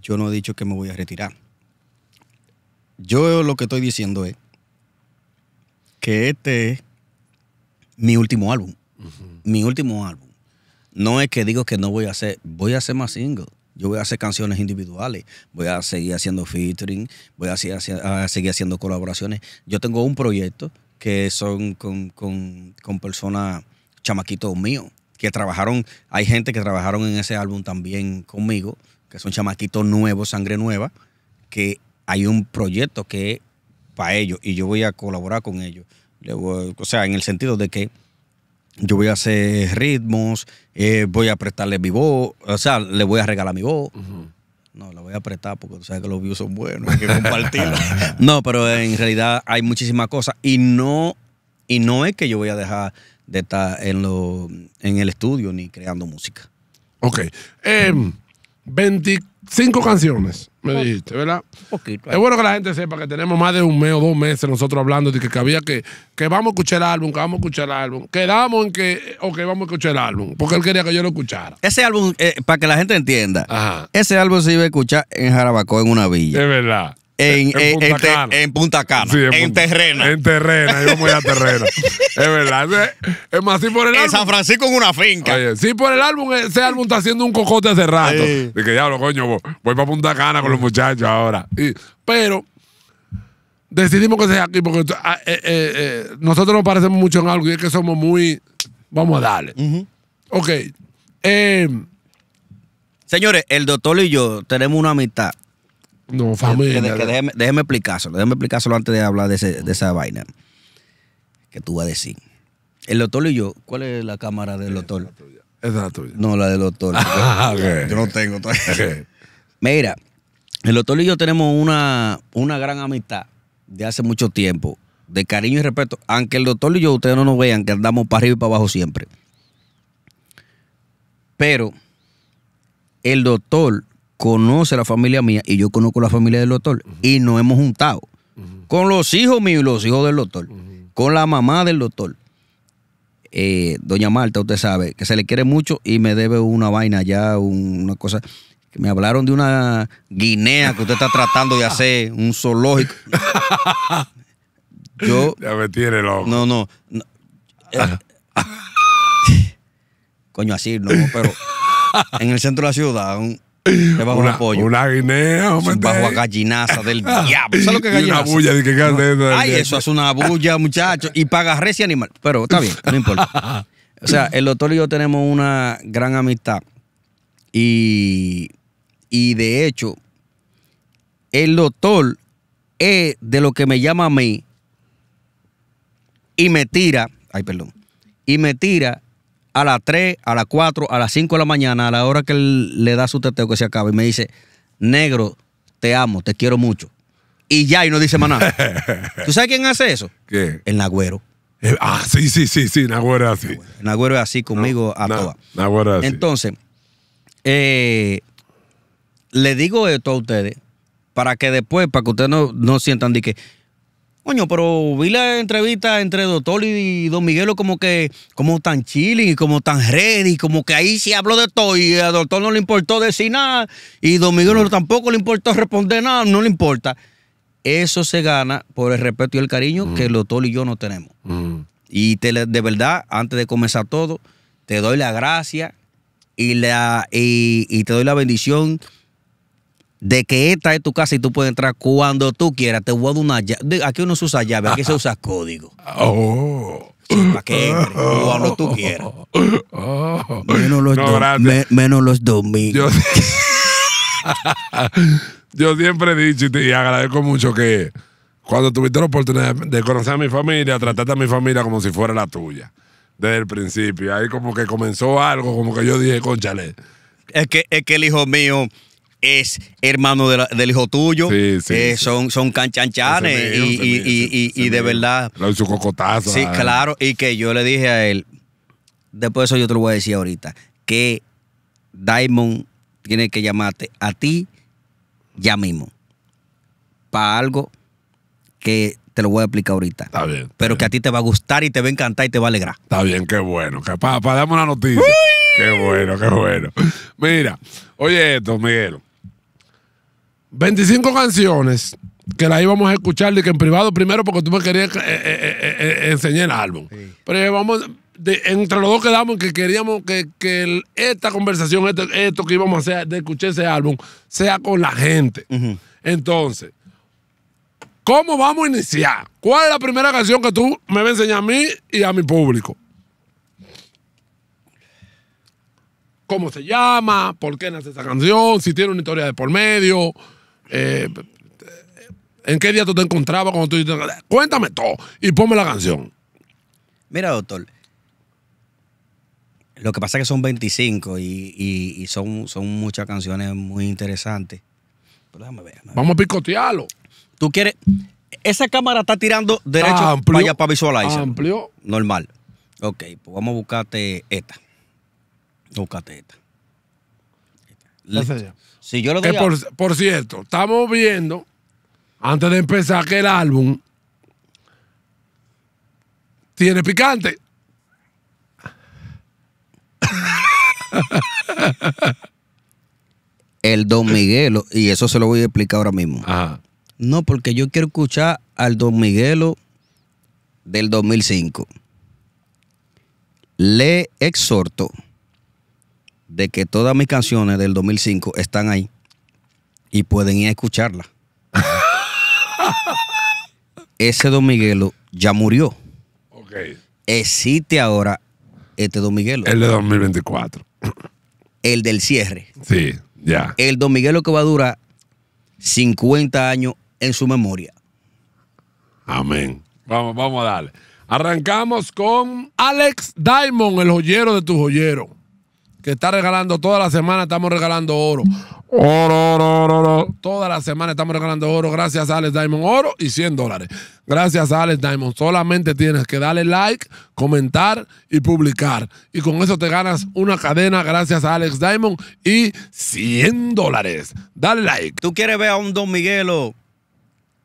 Yo no he dicho que me voy a retirar. Yo lo que estoy diciendo es eh, que este es mi último álbum. Mi último álbum. No es que digo que no voy a hacer, voy a hacer más singles. Yo voy a hacer canciones individuales, voy a seguir haciendo featuring, voy a seguir, haciendo colaboraciones. Yo tengo un proyecto que son con, con personas chamaquitos míos, que trabajaron, hay gente que trabajaron en ese álbum también conmigo, que son chamaquitos nuevos, sangre nueva, que hay un proyecto que es para ellos y yo voy a colaborar con ellos. O sea, en el sentido de que yo voy a hacer ritmos, eh, voy a prestarle mi voz, o sea, le voy a regalar mi voz. No, la voy a prestar porque tú sabes que los views son buenos, hay que compartirlo. no, pero en realidad hay muchísimas cosas y no, y no es que yo voy a dejar de estar en, lo, en el estudio ni creando música. Ok. Eh, cinco canciones, me dijiste, ¿verdad? Poquito. Es bueno que la gente sepa que tenemos más de un mes o dos meses nosotros hablando de que, había que, que vamos a escuchar el álbum, que vamos a escuchar el álbum. Quedamos en que, o que vamos a escuchar el álbum, porque él quería que yo lo escuchara. Ese álbum, eh, para que la gente entienda, ese álbum se iba a escuchar en Jarabacó, en una villa. Es verdad. En, en, Punta, Cana. en Punta en, terreno, En Terrena, yo voy a Terrena. es verdad. Es más, si por el álbum en San Francisco en una finca. Oye, sí por el álbum, ese álbum está haciendo un cocote hace rato. De que ya coño, voy, para Punta Cana con los muchachos ahora. pero decidimos que sea aquí porque eh, eh, eh, nosotros nos parecemos mucho en algo y es que somos muy. Vamos a darle. Ok. Señores, el doctor y yo tenemos una amistad no, familia. déjeme, déjeme, déjeme explicárselo antes de hablar de, esa vaina que tú vas a decir. El doctor y yo, ¿cuál es la cámara del doctor? Es la tuya. No, la del doctor. Ah, yo, no tengo Mira, el doctor y yo tenemos una, una gran amistad de hace mucho tiempo, de cariño y respeto. Aunque el doctor y yo, ustedes no nos vean, que andamos para arriba y para abajo siempre. Pero el doctor conoce la familia mía y yo conozco la familia del doctor y nos hemos juntado con los hijos míos y los hijos del doctor, con la mamá del doctor. Eh, doña Marta, usted sabe, que se le quiere mucho y me debe una vaina ya, una cosa. Que me hablaron de una guinea que usted está tratando de hacer, un zoológico. Yo. Ya me tiene loco. No, no. no coño, así, no, pero en el centro de la ciudad, un, bajo una, pollo. Una guinea, hombre. Bajo a gallinaza del ah, diablo. ¿Sabes lo que es gallinaza? una bulla. Ay, eso es una bulla, muchachos. Y paga y animal. Pero está bien, no importa. O sea, el doctor y yo tenemos una gran amistad. Y, y de hecho, el doctor es de lo que me llama a mí y me tira. Ay, perdón. Y me tira a las 3, a las 4, a las 5 de la mañana, a la hora que él le da su teteo que se acaba, y me dice, negro, te amo, te quiero mucho. Y ya, y no dice más nada. ¿Tú sabes quién hace eso? ¿Qué? El Nagüero. Eh, ah, sí, sí, sí, sí, Nagüero es así. Nagüero, es así conmigo a todas. Nagüero es así. Entonces, eh, le digo esto a ustedes para que después, para que ustedes no, no sientan de que Coño, pero vi la entrevista entre Doctor y Don Miguelo como que, como tan y como tan ready, como que ahí sí habló de todo y a Doctor no le importó decir nada y Don Miguelo tampoco le importó responder nada, no le importa. Eso se gana por el respeto y el cariño mm. que el Doctor y yo no tenemos. Mm. Y te, de verdad, antes de comenzar todo, te doy la gracia y, la, y te doy la bendición de que esta es tu casa y tú puedes entrar cuando tú quieras. Te voy a dar una llave. Aquí uno se usa llave, aquí se usa código. Oh. para que entre, cuando tú quieras. Oh. Menos los, dos mil menos los Yo, siempre he dicho y, y agradezco mucho que cuando tuviste la oportunidad de conocer a mi familia, trataste a mi familia como si fuera la tuya. Desde el principio. Ahí como que comenzó algo, como que yo dije, conchale. Es que, es que el hijo mío es hermano del hijo tuyo. Sí, eh, Son, son canchanchanes y, de verdad. Lo hizo cocotazo. Sí, claro. Y que yo le dije a él, después de eso yo te lo voy a decir ahorita, que Diamond tiene que llamarte a ti ya mismo para algo que te lo voy a explicar ahorita. Está bien. pero que a ti te va a gustar y te va a encantar y te va a alegrar. Está bien, qué bueno. Que para, dame una noticia. Qué bueno, qué bueno. Mira, oye esto, Miguel. 25 canciones que las íbamos a escuchar de que en privado primero porque tú me querías eh, eh, eh, enseñar el álbum. Pero vamos, entre los dos quedamos que queríamos que, esta conversación, este, esto, que íbamos a hacer de escuchar ese álbum, sea con la gente. Entonces, ¿cómo vamos a iniciar? ¿Cuál es la primera canción que tú me vas a enseñar a mí y a mi público? ¿Cómo se llama? ¿Por qué nace esa canción? ¿Si tiene una historia de por medio? Eh, ¿en qué día tú te encontrabas cuando tú Cuéntame todo y ponme la canción. Mira, doctor. Lo que pasa es que son 25 y, son, muchas canciones muy interesantes. Pero déjame ver, Vamos a picotearlo. Tú quieres. Esa cámara está tirando ah, derecho para, para visualizar. Amplio. Normal. Ok, pues vamos a buscarte esta. Buscate esta yo por, cierto, estamos viendo, antes de empezar, que el álbum tiene picante. el Don Miguelo, y eso se lo voy a explicar ahora mismo. No, porque yo quiero escuchar al Don Miguelo del 2005. Le exhorto de que todas mis canciones del 2005 están ahí y pueden ir a escucharlas. Ese Don Miguelo ya murió. Existe ahora este Don Miguelo. El de 2024. El del cierre. Sí, ya. El Don Miguelo que va a durar 50 años en su memoria. Amén. Vamos, vamos a darle. Arrancamos con Alex Diamond, el joyero de tu joyero que está regalando toda la semana, estamos regalando oro. Oro, oro, oro, Toda la semana estamos regalando oro. Gracias a Alex Diamond Oro y 100 dólares. Gracias a Alex Diamond. Solamente tienes que darle like, comentar y publicar. Y con eso te ganas una cadena gracias a Alex Diamond y 100 dólares. Dale like. ¿Tú quieres ver a un Don Miguelo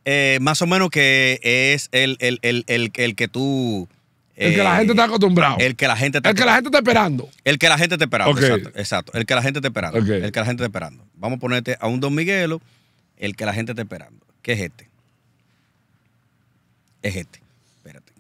eh, más o menos que es el, el, el, el que tú el que la eh, gente está acostumbrado. El que la gente está, que la gente está esperando. El que la gente está esperando. Exacto, exacto, El que la gente está esperando. El que la gente está esperando. Vamos a ponerte a un Don Miguelo, el que la gente está esperando. ¿Qué es este? Es este. Espérate.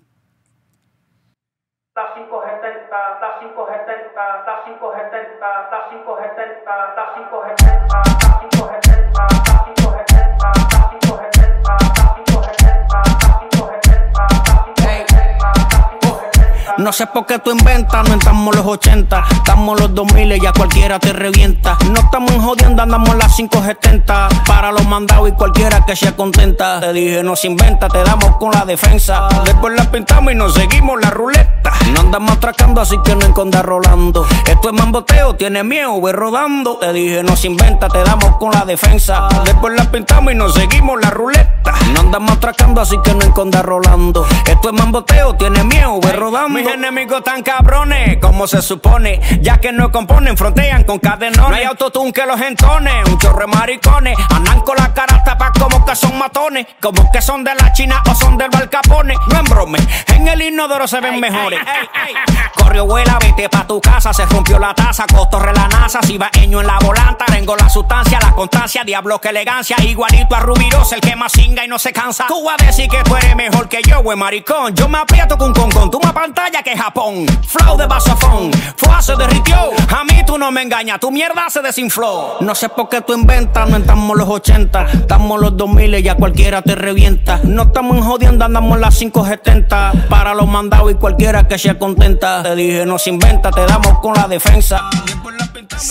No sé por qué tú inventas, no estamos los 80, estamos los 2000 y ya cualquiera te revienta. No estamos jodiendo, andamos las 570. Para los mandados y cualquiera que sea contenta. Te dije, nos inventa, te damos con la defensa. Después la pintamos y nos seguimos la ruleta. No andamos atracando, así que no encondas rolando. Esto es mamboteo, tiene miedo, voy rodando. Te dije, se inventa, te damos con la defensa. Después la pintamos y nos seguimos la ruleta. No andamos atracando, así que no esconda rolando. Esto es mamboteo, tiene miedo, voy rodando enemigos tan cabrones, como se supone. Ya que no componen, frontean con cadenones. No hay autotune que los entone, un chorro de maricones. Andan con la cara tapa como que son matones. Como que son de la China o son del Balcapone. No en brome, en el inodoro se ven mejores. Ey, Corrió, vuela, vete pa' tu casa. Se rompió la taza, torre la NASA. Si va eño en la volanta, tengo la sustancia, la constancia. Diablo, que elegancia. Igualito a Rubirosa, el que más singa y no se cansa. Tú vas a decir que tú eres mejor que yo, güey, maricón. Yo me aprieto con con con. tu pantalla que Japón. Flow de basofón, Fua se derritió. A mí tú no me engañas, tu mierda se desinfló. No sé por qué tú inventas, no estamos los 80, estamos los 2000 y ya cualquiera te revienta. No estamos en jodiendo, andamos las 570. Para los mandados y cualquiera que sea contenta. Te dije, no se inventa, te damos con la defensa.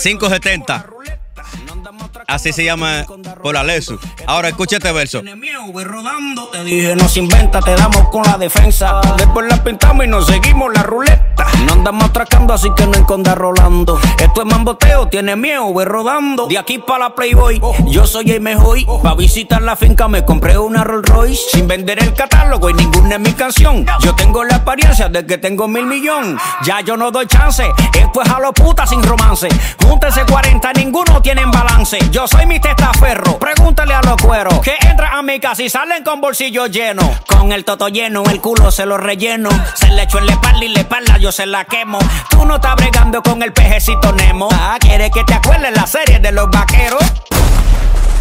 570. Así se llama por Alesu. Ahora escucha este verso. rodando, te dije, nos inventa, te damos con la defensa. Después la pintamos y nos seguimos la ruleta. No andamos atracando, así que no enconda rolando. Esto es mamboteo, tiene miedo, voy rodando. De aquí para la Playboy, yo soy el mejor. Pa' visitar la finca me compré una Rolls Royce. Sin vender el catálogo y ninguna es mi canción. Yo tengo la apariencia de que tengo mil millones. Ya yo no doy chance, esto es a los putas sin romance. Júntense 40, ninguno tiene balance. Yo soy mi testaferro, pregúntale a los cueros. Que entran a mi casa y salen con bolsillo lleno. Con el toto lleno, el culo se lo relleno. Se le echo en la espalda y la espalda yo se la quemo. Tú no estás bregando con el pejecito Nemo. Ah, quiere que te acuerdes la serie de los vaqueros.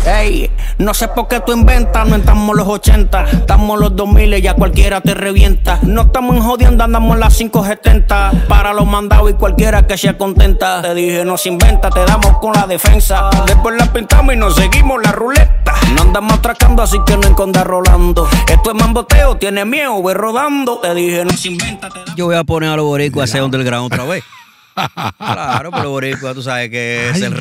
Ey, no sé por qué tú inventas, no estamos los 80, estamos los 2000 ya cualquiera te revienta. No estamos en jodiendo, andamos las 570. Para los mandados y cualquiera que sea contenta. Te dije, no se inventa, te damos con la defensa. Después la pintamos y nos seguimos la ruleta. No andamos atracando, así que no enconda rolando. Esto es mamboteo, tiene miedo, voy rodando. Te dije, se inventa, te Yo voy a poner a los boricuas a hacer underground otra vez. Claro, pero Boricua, tú sabes que es, el,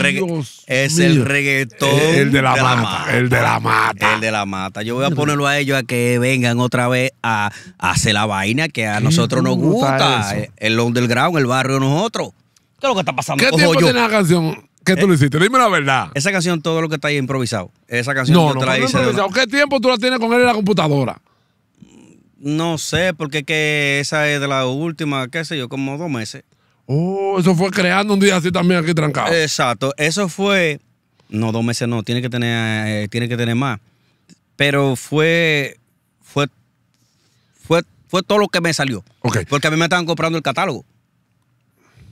es el reggaetón. El, de, la, mata, El de la mata. El de la mata. Yo voy a ponerlo a ellos a que vengan otra vez a, hacer la vaina que a nosotros nos gusta. Eh, el underground, el barrio de nosotros. ¿Qué es lo que está pasando? ¿Qué tiempo tiene la canción? ¿Qué tú eh. lo hiciste? Dime la verdad. Esa canción, todo lo que está ahí improvisado. Esa canción no, ¿Qué tiempo tú la tienes con él en la computadora? No sé, porque que esa es de la última, qué sé yo, como dos meses. Oh, eso fue creando un día así también aquí trancado. Exacto. Eso fue. No, dos meses no, tiene que tener, eh, tiene que tener más. Pero fue, fue, fue, fue todo lo que me salió. Porque a mí me estaban comprando el catálogo.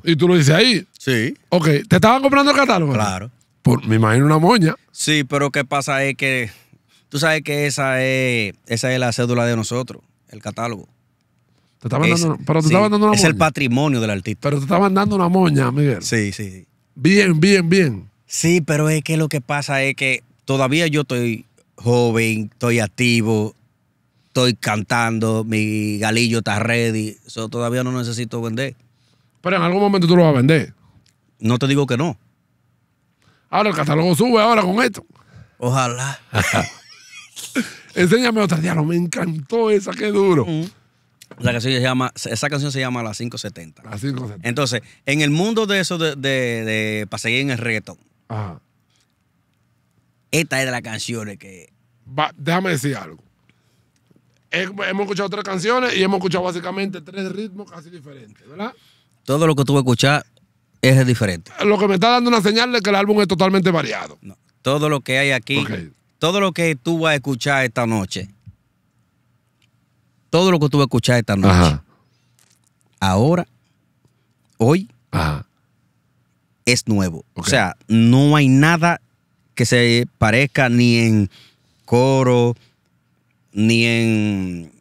¿Y tú lo dices ahí? Sí. Ok, ¿te estaban comprando el catálogo? Claro. Por, me imagino una moña. Sí, pero ¿qué pasa? Es que tú sabes que esa es, esa es la cédula de nosotros, el catálogo pero te estaban dando una es el patrimonio del artista. Pero te estaban dando una moña, Miguel. Sí, sí. Bien, bien, bien. Sí, pero es que lo que pasa es que todavía yo estoy joven, estoy activo, estoy cantando, mi galillo está ready. Eso todavía no necesito vender. Pero en algún momento tú lo vas a vender. No te digo que no. Ahora el catálogo sube ahora con esto. Ojalá. Enséñame otra diablo, me encantó esa, qué duro. La canción se llama, esa canción se llama La 570. La Entonces, en el mundo de eso, de, de, para seguir en el reggaetón, esta es de las canciones que. déjame decir algo. hemos escuchado tres canciones y hemos escuchado básicamente tres ritmos casi diferentes, ¿verdad? Todo lo que tú vas a escuchar es diferente. Lo que me está dando una señal de que el álbum es totalmente variado. todo lo que hay aquí, todo lo que tú vas a escuchar esta noche todo lo que tuve que escuchar esta noche. Ahora, hoy, es nuevo. O sea, no hay nada que se parezca ni en coro, ni en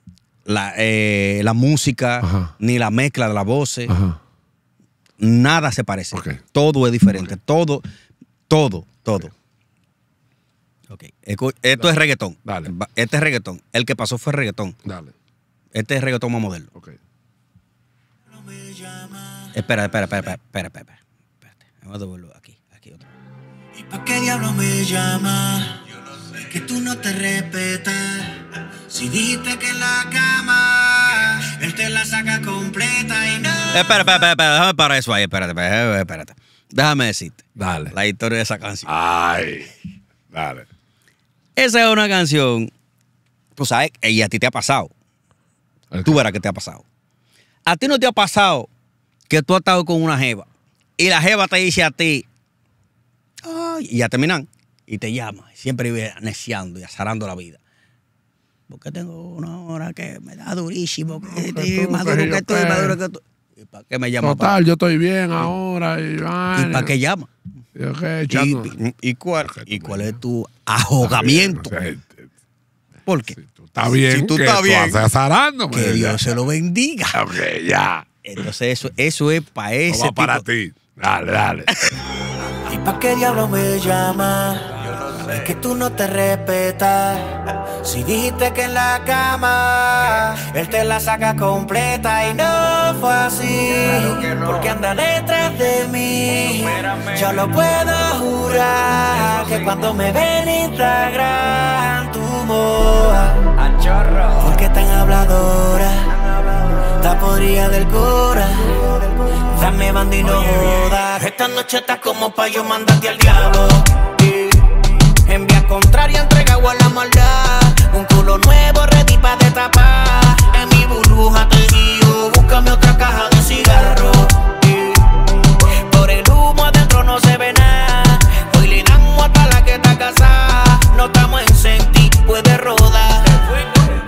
la, eh, música, ni la mezcla de las voces. Nada se parece. Todo es diferente. Todo, todo, todo. Esto es reggaetón. Este es reggaetón. El que pasó fue reggaetón. Dale. Este es reggaetón más moderno. Ok. Espera, espera, espera, espera, espera, espera. Espérate. Vamos a devolverlo aquí, aquí otro. ¿Y para qué diablo me llama? Yo Que tú no te respetas. Si dijiste que la cama, él te la saca completa y nada. Espera, espera, espera, espera. Déjame parar eso ahí, espérate, espérate, espérate. Déjame decirte. Dale. La historia de esa canción. Ay. Dale. Esa es una canción. Tú sabes, y a ti te ha pasado Tú verás qué te ha pasado. A ti no te ha pasado que tú has estado con una jeva y la jeva te dice a ti, y ya terminan, y te llama. Siempre vive neciando y azarando la vida. Porque tengo una hora que me da durísimo, que, estoy más duro que, tú? que ¿Y para qué me llama? Total, yo estoy bien ahora. ¿Y, para qué llama? ¿Y, cuál, es tu ahogamiento? ¿Por qué? está bien. tú estás bien. que Dios se lo bendiga. Ok, ya. Entonces, eso, es para ese. para tipo. ti. Dale, dale. ¿Y para qué diablo me llama? Es que tú no te respetas. Si dijiste que en la cama él te la saca completa y no fue así. Porque anda detrás de mí. Ya Yo lo puedo jurar que cuando me ven Instagram tú porque tan habladora. La podría del cora. Dame banda y Esta noche estás como pa' yo mandarte al diablo. Envía en contraria entrega a la maldad. Un culo nuevo ready pa' destapar. En mi burbuja te sigo, Búscame otra caja de cigarro. por el humo adentro no se ve nada. Fui le hasta la que está casada. No estamos en sentido de rodar.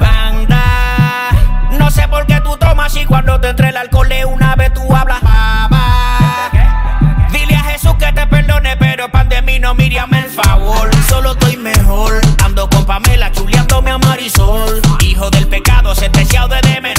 Banda, no sé por qué tú tomas y cuando te entre el alcohol es una vez tú hablas Dile a Jesús que te perdone, pero pan mí no mírame el favor. Solo estoy mejor, ando con Pamela, chuleándome a Marisol. Hijo del pecado, sentenciado de demencia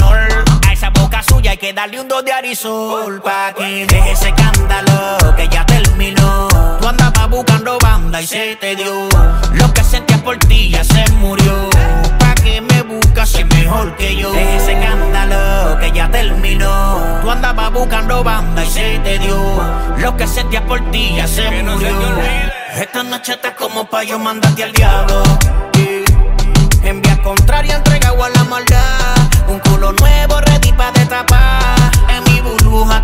hay que darle un dos de Arisol pa' que deje ese escándalo que ya terminó. Tú andabas buscando banda y se te dio. Lo que sentías por ti ya se murió. Pa' que me buscas si mejor que yo. Deje ese escándalo que ya terminó. Tú andabas buscando banda y se te dio. Lo que sentías por ti ya se murió. Esta noche estás como pa' yo mandarte al diablo. Envía contraria, agua a la maldad. Un culo nuevo, ready pa' destapar. En mi burbuja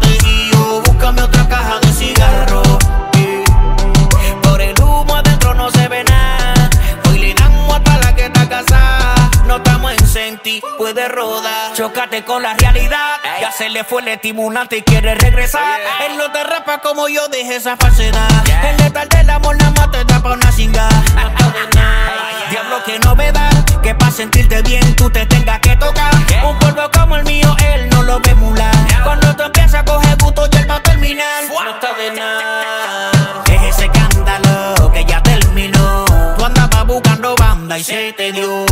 puede rodar. Chócate con la realidad. Ya se le fue el estimulante y quiere regresar. Oh, él no te rapa como yo, dejé esa falsedad. El letal del amor nada más te da pa' una cinga. Diablo, ve novedad. Que pa' sentirte bien tú te tengas que tocar. Un polvo como el mío, él no lo ve mular. Cuando tú empiezas a coger gusto, ya él va a terminar. No está de nada. Es ese escándalo que ya terminó. Tú andabas buscando banda y se te dio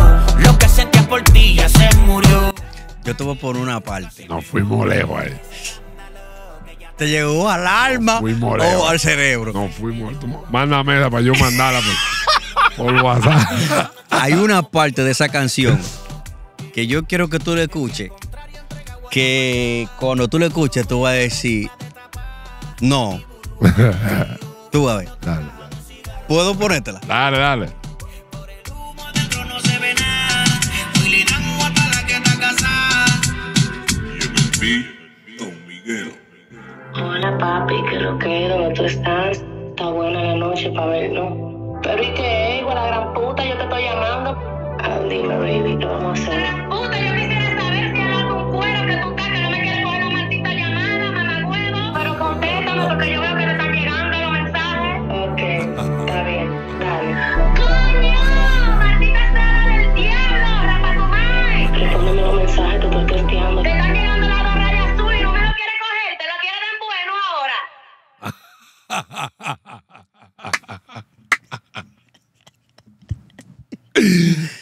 por ti ya se murió. Yo tuve por una parte. No fuimos lejos ahí. Te llegó al alma o al cerebro. No fuimos. Mándame esa para yo mandarla por, WhatsApp. Hay una parte de esa canción que yo quiero que tú le escuches. Que cuando tú le escuches, tú vas a decir, no. tú vas a ver. Dale. ¿Puedo ponértela? Dale, dale. papi, que lo que es, donde tú estás, está buena la noche para ¿no? Pero y qué, hijo, la gran puta, yo te estoy llamando. Ah, dime, baby, ¿qué vamos a hacer? gran puta, yo quisiera saber si hablas un cuero, que tú estás, que no me quieres coger una maldita llamada, mamá huevo. Pero conténtame, porque yo veo que te están llegando los mensajes. Ok, está bien, dale. ¡Coño! ¡Maldita sea del diablo! ¡Rapa tu Respóndeme los mensajes, te estoy testeando.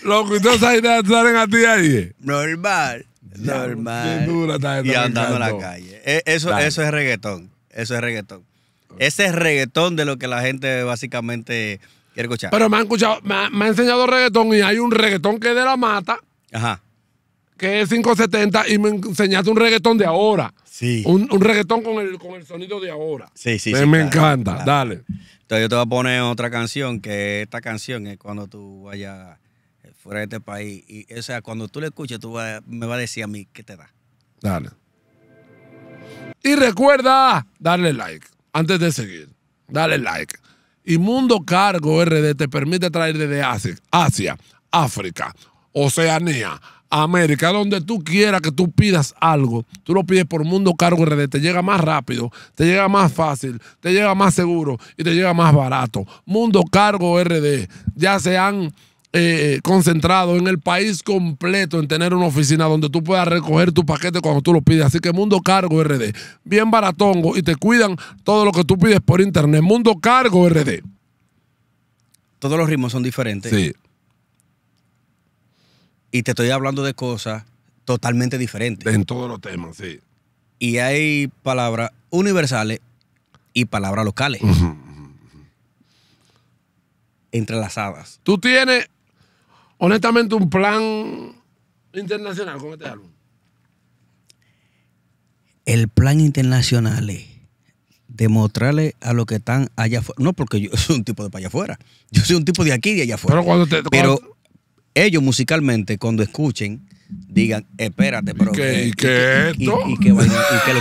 Los ¿y ahí salen a ti ahí? Normal, normal. y andando en la calle. E, eso, eso es reggaetón. Eso es reggaetón. Ese es reggaetón de lo que la gente básicamente quiere escuchar. Pero me han escuchado, me, me ha enseñado reggaetón y hay un reggaetón que es de la mata. Ajá que es 570 y me enseñaste un reggaetón de ahora. Sí. Un, reggaetón con el, sonido de ahora. Sí, sí, me, sí. Me encanta, dale. Entonces yo te voy a poner otra canción, que esta canción es cuando tú vayas fuera de este país. Y, o sea, cuando tú la escuches, tú me vas a decir a mí qué te da. Dale. Y recuerda darle like antes de seguir. Dale like. Y Mundo Cargo RD te permite traer desde Asia África, Oceanía América, donde tú quieras que tú pidas algo, tú lo pides por Mundo Cargo RD, te llega más rápido, te llega más fácil, te llega más seguro y te llega más barato. Mundo Cargo RD, ya se han eh, eh, concentrado en el país completo en tener una oficina donde tú puedas recoger tu paquete cuando tú lo pides. Así que Mundo Cargo RD, bien baratongo y te cuidan todo lo que tú pides por internet. Mundo Cargo RD. Todos los ritmos son diferentes. Sí y te estoy hablando de cosas totalmente diferentes. En todos los temas, sí. Y hay palabras universales y palabras locales. Entrelazadas. ¿Tú tienes, honestamente, un plan internacional con este álbum? El plan internacional es demostrarle a los que están allá afuera. No, porque yo soy un tipo de para allá afuera. Yo soy un tipo de aquí y de allá afuera. Pero cuando te ellos musicalmente, cuando escuchen, digan, espérate, pero. ¿Y qué, esto? Y, qué, lo que está.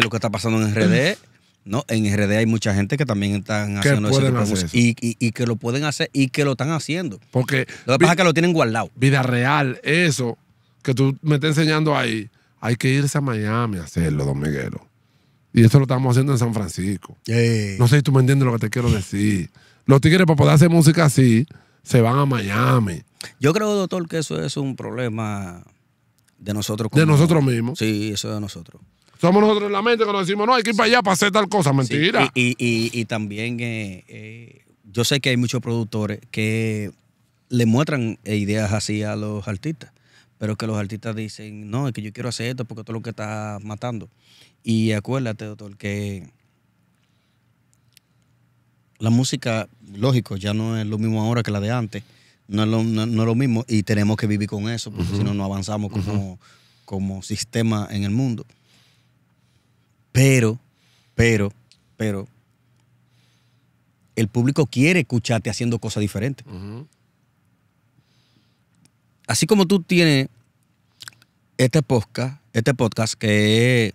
lo que está pasando en RD. No, en RD hay mucha gente que también están haciendo eso. Y, que lo pueden hacer y que lo están haciendo. Porque lo que pasa es que lo tienen guardado. Vida real, eso que tú me estás enseñando ahí, hay que irse a Miami a hacerlo, Don Miguelo. Y eso lo estamos haciendo en San Francisco. Eh. No sé si tú me entiendes lo que te quiero decir. Los tigres para poder hacer música así se van a Miami. Yo creo, doctor, que eso es un problema de nosotros. De nosotros mismos. Sí, eso de nosotros. Somos nosotros en la mente que nos decimos, no, hay que ir para allá para hacer tal cosa, mentira. y, también eh, eh, yo sé que hay muchos productores que le muestran eh, ideas así a los artistas, pero que los artistas dicen, no, es que yo quiero hacer esto porque esto es lo que está matando. Y acuérdate, doctor, que la música lógico, ya no es lo mismo ahora que la de antes. No es lo, no, lo mismo y tenemos que vivir con eso, porque si no, no avanzamos como, como sistema en el mundo. Pero, pero, pero, el público quiere escucharte haciendo cosas diferentes. Así como tú tienes este podcast, este podcast que es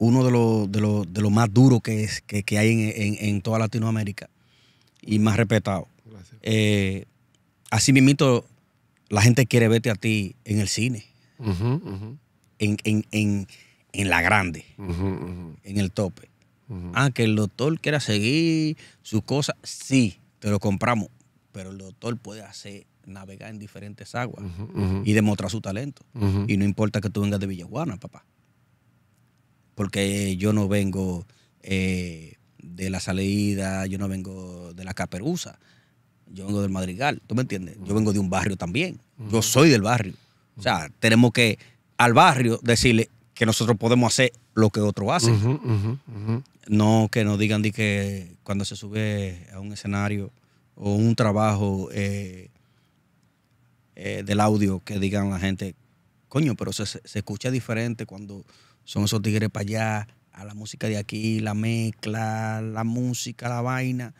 uno de los de lo, más duros que, es, que, hay en, toda Latinoamérica y más respetado. Eh, así la gente quiere verte a ti en el cine, En, la grande, en el tope. Ah, que el doctor quiera seguir sus cosas, sí, te lo compramos, pero el doctor puede hacer navegar en diferentes aguas y demostrar su talento. Y no importa que tú vengas de Villajuana, papá porque yo no vengo eh, de la salida, yo no vengo de la caperuza, yo vengo del madrigal, ¿tú me entiendes? Yo vengo de un barrio también, yo soy del barrio. O sea, tenemos que al barrio decirle que nosotros podemos hacer lo que otro hace. No que nos digan de que cuando se sube a un escenario o un trabajo eh, eh, del audio, que digan la gente, coño, pero se escucha diferente cuando son esos tigres para allá, a la música de aquí, la mezcla, la música, la vaina.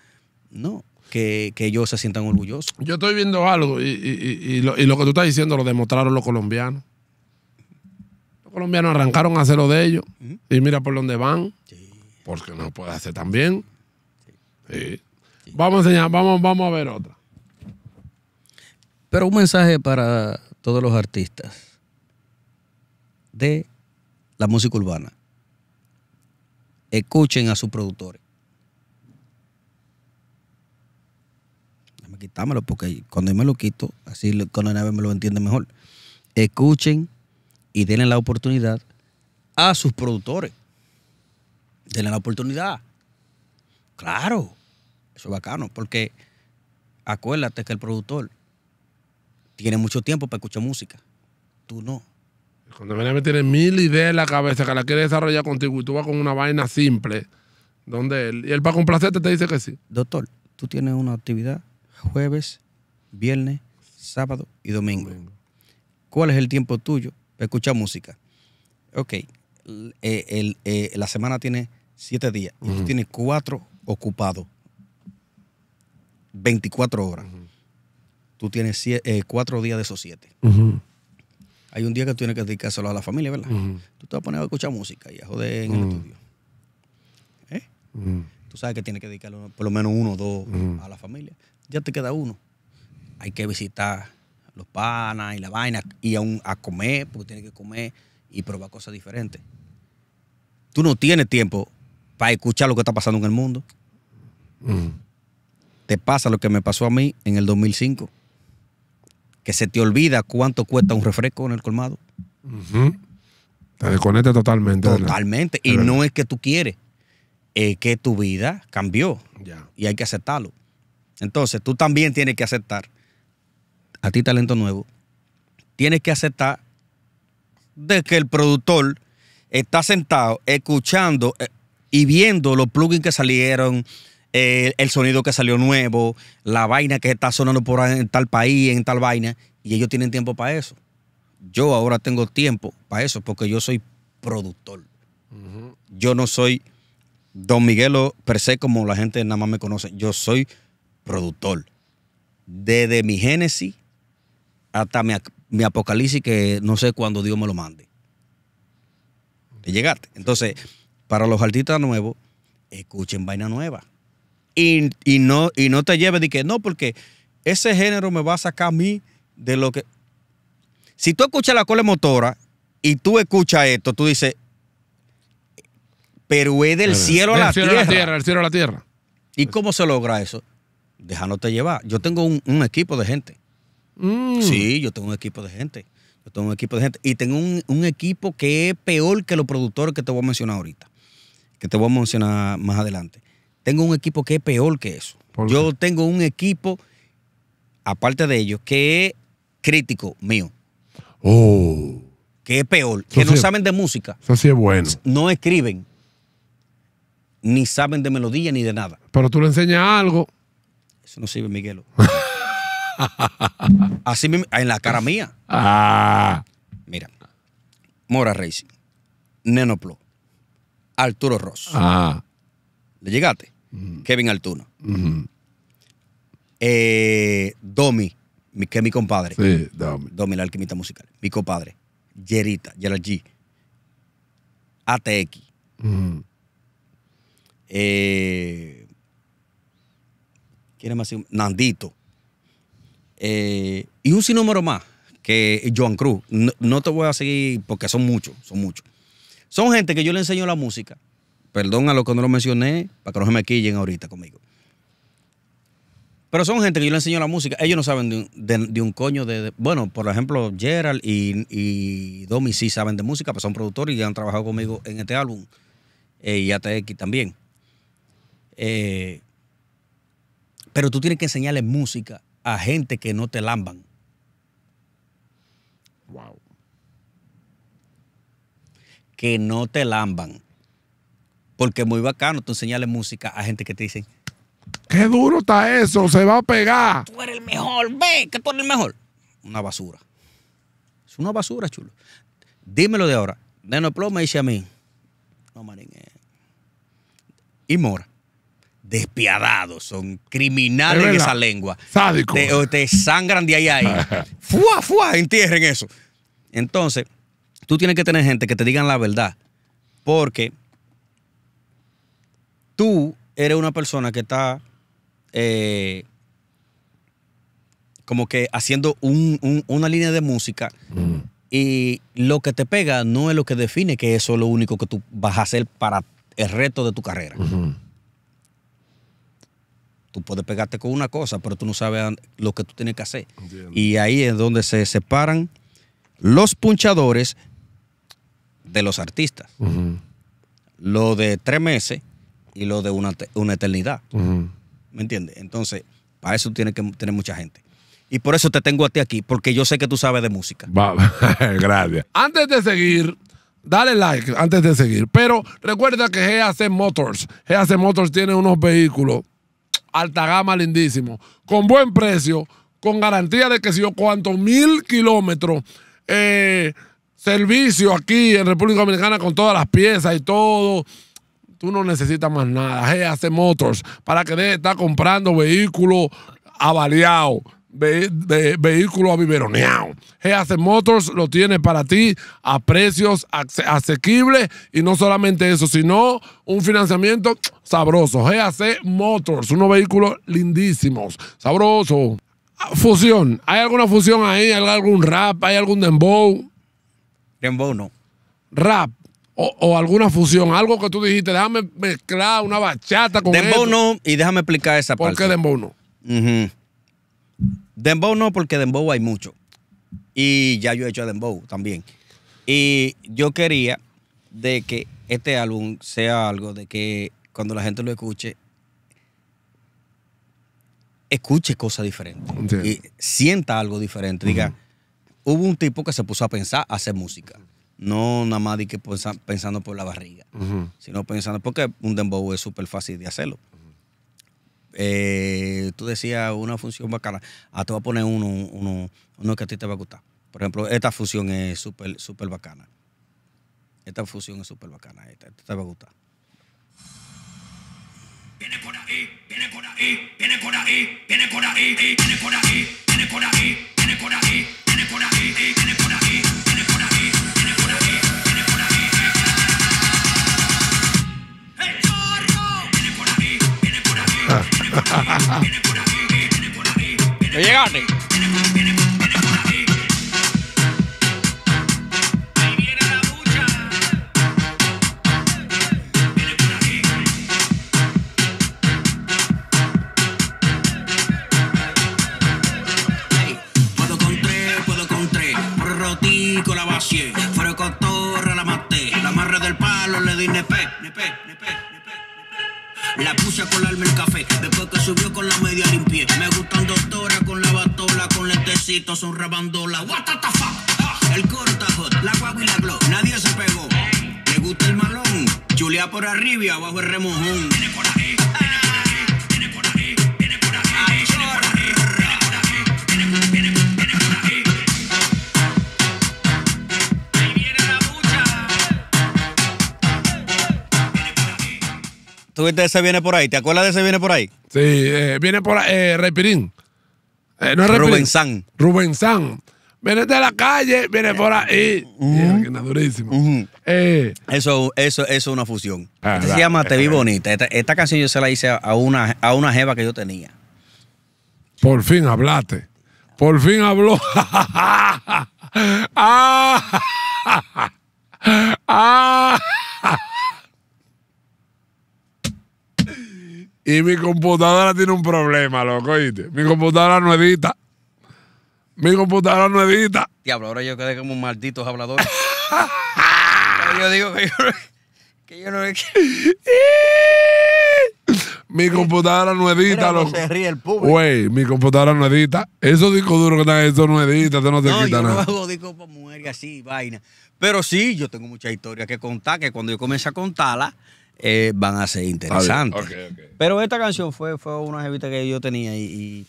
No, que, ellos se sientan orgullosos. Yo estoy viendo algo y, lo, que tú estás diciendo lo demostraron los colombianos. Los colombianos arrancaron a hacerlo de ellos y mira por dónde van. Porque no puede hacer tan bien. Vamos a enseñar, vamos, vamos a ver otra. Pero un mensaje para todos los artistas de la música urbana. Escuchen a sus productores. Déjame quitármelo porque cuando me lo quito, así cuando nadie me lo entiende mejor. Escuchen y denle la oportunidad a sus productores. Denle la oportunidad. Claro, eso es bacano, porque acuérdate que el productor tiene mucho tiempo para escuchar música. Tú no. Cuando me tiene mil ideas en la cabeza que la quiere desarrollar contigo y tú vas con una vaina simple, donde él, y él para complacerte te dice que sí. Doctor, tú tienes una actividad jueves, viernes, sábado y domingo. ¿Cuál es el tiempo tuyo? Escucha música. Ok, eh, eh, la semana tiene siete días y tú tienes cuatro ocupados, 24 horas. Tú tienes eh, cuatro días de esos siete hay un día que tú tienes que dedicárselo a la familia, ¿verdad? Tú te vas a poner a escuchar música y a joder en el estudio. ¿Eh? Tú sabes que tienes que dedicar por lo menos uno o dos a la familia. Ya te queda uno. Hay que visitar los panas y la vaina y aún a comer, porque tienes que comer y probar cosas diferentes. Tú no tienes tiempo para escuchar lo que está pasando en el mundo. Te pasa lo que me pasó a mí en el 2005 que se te olvida cuánto cuesta un refresco en el colmado. Te desconectas totalmente. Totalmente. Y no es que tú quieres, es que tu vida cambió. Y hay que aceptarlo. Entonces, tú también tienes que aceptar a ti talento nuevo. Tienes que aceptar de que el productor está sentado escuchando eh, y viendo los plugins que salieron, eh, el sonido que salió nuevo, la vaina que está sonando por en tal país, en tal vaina, y ellos tienen tiempo para eso. Yo ahora tengo tiempo para eso porque yo soy productor. Yo no soy Don Miguelo per se como la gente nada más me conoce. Yo soy productor. Desde mi génesis hasta mi, apocalipsis que no sé cuándo Dios me lo mande. Y llegaste. Entonces, para los artistas nuevos, escuchen vaina nueva y, no, y no te lleves de que no, porque ese género me va a sacar a mí de lo que... Si tú escuchas la cole motora y tú escuchas esto, tú dices, pero es del cielo, a la, la tierra. Del cielo a la tierra. ¿Y cómo se logra eso? Dejándote llevar. Yo tengo un, equipo de gente. Mm. Sí, yo tengo un equipo de gente. Yo tengo un equipo de gente. Y tengo un, equipo que es peor que los productores que te voy a mencionar ahorita. Que te voy a mencionar más adelante tengo un equipo que es peor que eso. Yo tengo un equipo, aparte de ellos, que es crítico mío. Oh. Que es peor, que no saben de música. Eso sí es bueno. No escriben, ni saben de melodía ni de nada. Pero tú le enseñas algo. Eso no sirve, Miguelo. Así mismo, en la cara mía. Ah. Mira, Mora Racing, Nenoplo, Arturo Ross. Ah. ¿Le llegaste? Kevin Altuna. Eh, Domi, que es mi compadre. Domi. la alquimista musical. Mi compadre. Yerita, Yeral G. ATX. Eh, ¿Quién es Nandito. Eh, y un sinnúmero más que Joan Cruz. No, no, te voy a seguir porque son muchos, son muchos. Son gente que yo le enseño la música Perdón a los que no lo mencioné, para que no se me quillen ahorita conmigo. Pero son gente que yo le enseño la música. Ellos no saben de un, coño de, Bueno, por ejemplo, Gerald y, y, Domi sí saben de música, pero pues son productores y han trabajado conmigo en este álbum. Eh, y ATX también. Eh, pero tú tienes que enseñarle música a gente que no te lamban. Wow. Que no te lamban porque es muy bacano tú enseñarle música a gente que te dice qué duro está eso, se va a pegar. Tú eres el mejor, ve, que tú eres el mejor. Una basura. Es una basura, chulo. Dímelo de ahora. Neno Ploma me dice a mí, no, marín, eh. y Mora despiadados, son criminales en esa lengua. Sádico. Te, sangran de ahí a ahí. ¡Fua, fua! entierren eso. Entonces, tú tienes que tener gente que te digan la verdad, porque tú eres una persona que está eh, como que haciendo una línea de música mm. y lo que te pega no es lo que define que eso es lo único que tú vas a hacer para el reto de tu carrera. Tú puedes pegarte con una cosa, pero tú no sabes lo que tú tienes que hacer. Y ahí es donde se separan los punchadores de los artistas. Lo de tres meses y lo de una, eternidad. ¿Me entiendes? Entonces, para eso tiene que tener mucha gente. Y por eso te tengo a ti aquí, porque yo sé que tú sabes de música. Gracias. Antes de seguir, dale like antes de seguir. Pero recuerda que GAC Motors, GAC Motors tiene unos vehículos alta gama lindísimos, con buen precio, con garantía de que si yo cuanto mil kilómetros, eh, servicio aquí en República Dominicana con todas las piezas y todo tú no necesitas más nada. GAC Motors, para que deje estar comprando vehículos avaliados. de vehículo aviveroneado. GAC Motors lo tiene para ti a precios asequibles y no solamente eso, sino un financiamiento sabroso. GAC Motors, unos vehículos lindísimos, sabroso. Fusión, ¿hay alguna fusión ahí? ¿Hay algún rap? ¿Hay algún dembow? Dembow no. Rap o, alguna fusión, algo que tú dijiste, déjame mezclar una bachata con Dembow no, y déjame explicar esa parte. ¿Por qué Dembow no? Dembow no, porque Dembow hay mucho. Y ya yo he hecho Dembow también. Y yo quería de que este álbum sea algo de que cuando la gente lo escuche, escuche cosas diferentes. Y sienta algo diferente. Diga, hubo un tipo que se puso a pensar, hacer música no nada más de que pensando por la barriga, sino pensando, porque un dembow es súper fácil de hacerlo. Eh, tú decías una función bacana, ah, te voy a poner uno, uno, uno, que a ti te va a gustar. Por ejemplo, esta función es súper, súper bacana. Esta función es súper bacana, esta, te va a gustar. Viene por ahí, viene por ahí, viene por ahí, viene por ahí, viene por ahí, viene por ahí, viene por ahí, viene por ahí, viene por ahí, viene por ahí, viene por ahí, viene por ahí. por chorro! Viene por ahí, viene por ahí, viene por ahí, viene por ahí, viene por llegaste! nepe, nepe, nepe, nepe. La puse a colarme el café, después que subió con la media limpié. Me gustan doctora con la batola, con tecito son rabandola. What the fuck? Ah, el corta hot, la guagua y la glow, nadie se pegó. Me gusta el malón, Julia por arriba, abajo el remojón. Viene por ahí, ese viene por ahí? ¿Te acuerdas de ese viene por ahí? Sí, eh, viene por ahí, eh, Repirín. Eh, no Repirín. Rubén San. Rubén San. Viene de la calle, viene por ahí. Eh, durísimo. eso, eso, es una fusión. Ah, se llama Te vi bonita. Esta, canción yo se la hice a una, a una jeva que yo tenía. Por fin hablaste. Por fin habló. ah, ah, Y mi computadora tiene un problema, loco, ¿oíste? Mi computadora no edita. Mi computadora no edita. Diablo, ahora yo quedé como un maldito hablador. Pero yo digo que yo no... Que yo no... Mi computadora no edita. se ríe el público. Güey, mi computadora no edita. Esos discos duros que están, eso no edita, no te no, quita nada. No hago discos para mujeres así, vaina. Pero sí, yo tengo mucha historia que contar, que cuando yo comencé a contarla, eh, van a ser interesantes. Pero esta canción fue, fue una jevita que yo tenía y,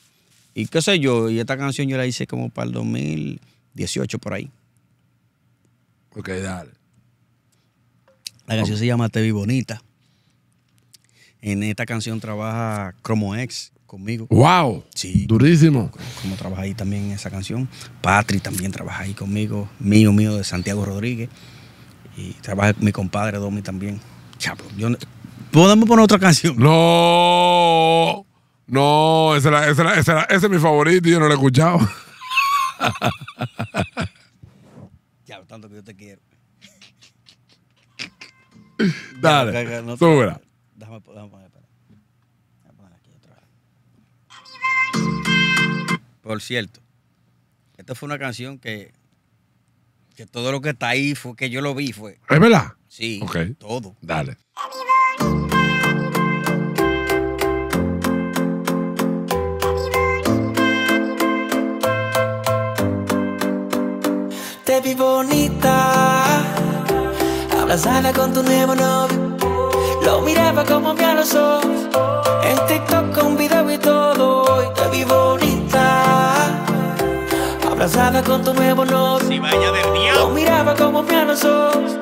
qué sé yo, y esta canción yo la hice como para el 2018 por ahí. Ok, dale. La canción se llama Te bonita. En esta canción trabaja Cromo X conmigo. ¡Wow! Sí. Durísimo. Como, como trabaja ahí también en esa canción. Patri también trabaja ahí conmigo. Mío, mío de Santiago Rodríguez. Y trabaja mi compadre Domi también. Chapo, ¿Podemos poner otra canción? No, no, esa, es mi favorito y yo no lo he escuchado. Chavo, tanto que yo te quiero. Dale, Déjame, poner, espera. Déjame poner aquí otra vez. Por cierto, esta fue una canción que, que todo lo que está ahí fue que yo lo vi. fue. ¿Es verdad? Sí, todo. Dale. Te vi bonita, abrazada con tu nuevo novio. Lo miraba como me a los ojos, en TikTok con video y todo. Y te vi bonita, abrazada con tu nuevo novio. Si vaya Lo miraba como me a los ojos.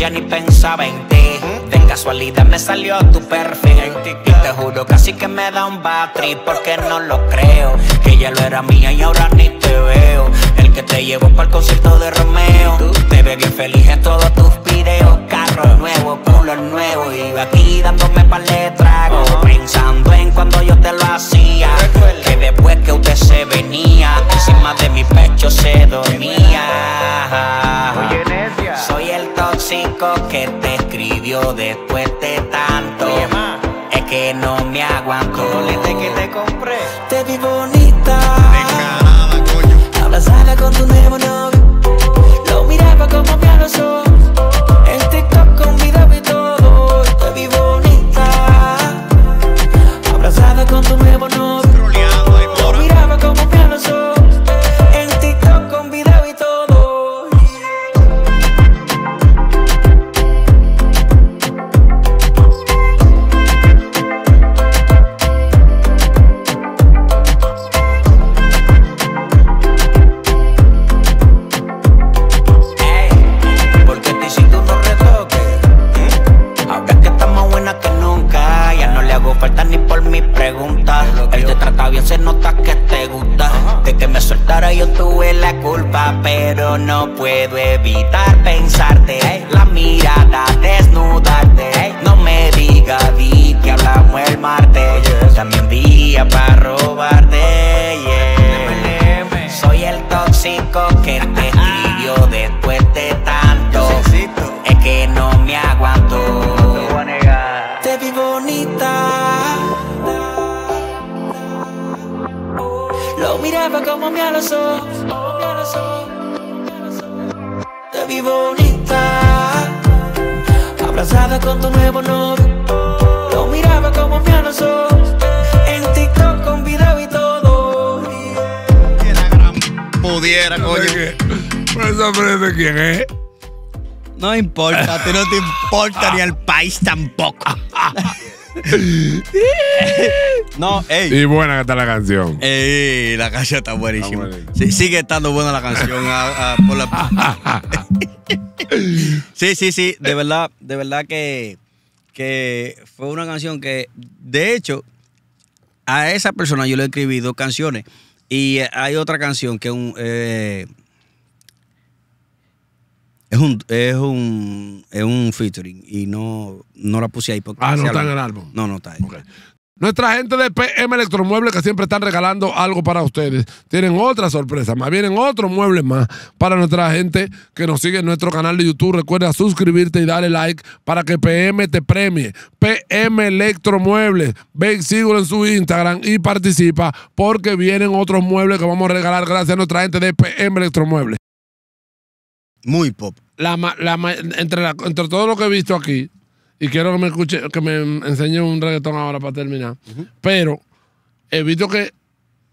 ya ni pensaba en ti. De casualidad me salió tu perfil. Y te juro casi que me da un battery porque no lo creo. Que ya lo era mía y ahora ni te veo. El que te llevo para el concierto de Romeo. Te ve bien feliz en todos tus videos. Carro nuevo, culo nuevo. Iba aquí dándome pa'l letrago Pensando en cuando yo te lo hacía. Que después que usted se venía, encima de mi pecho se dormía. Oye que te escribió después de tanto. Oye, es que no me aguanto. Con que te compré. Te vi bonita. nada, coño. Abrazada con tu nuevo novio. Lo miraba como me abrazó. no puedo evitar pensarte. Hey. La mirada desnudarte. No me diga Vi, que hablamos el martes. yo También día para robarte. Soy el tóxico que te escribió después de tanto. Es que no me aguanto. te, vi bonita. Lo miraba como me ojos bonita, abrazada con tu nuevo novio. Lo miraba como me anunció en TikTok con video y todo. Que la Pudiera, coño. Pues frente quién es. No importa, a ti no te importa ni al país tampoco. no, ey. Y buena que está la canción. Ey, la canción está buenísima. Está Sí, sigue estando buena la canción a, a, por la. sí, sí, sí, de verdad, de verdad que, fue una canción que, de hecho, a esa persona yo le escribí dos canciones. Y hay otra canción que eh, un, es un es un es featuring y no la puse ahí porque ah, no está en el álbum no no está okay. Nuestra gente de PM Electromuebles que siempre están regalando algo para ustedes. Tienen otra sorpresa, más vienen otros muebles más para nuestra gente que nos sigue en nuestro canal de YouTube. Recuerda suscribirte y darle like para que PM te premie. PM Electromuebles. Ve y síguelo en su Instagram y participa porque vienen otros muebles que vamos a regalar gracias a nuestra gente de PM Electromuebles. Muy pop. entre todo lo que he visto aquí, y quiero que me escuche, que me enseñe un reggaetón ahora para terminar. Pero he visto que,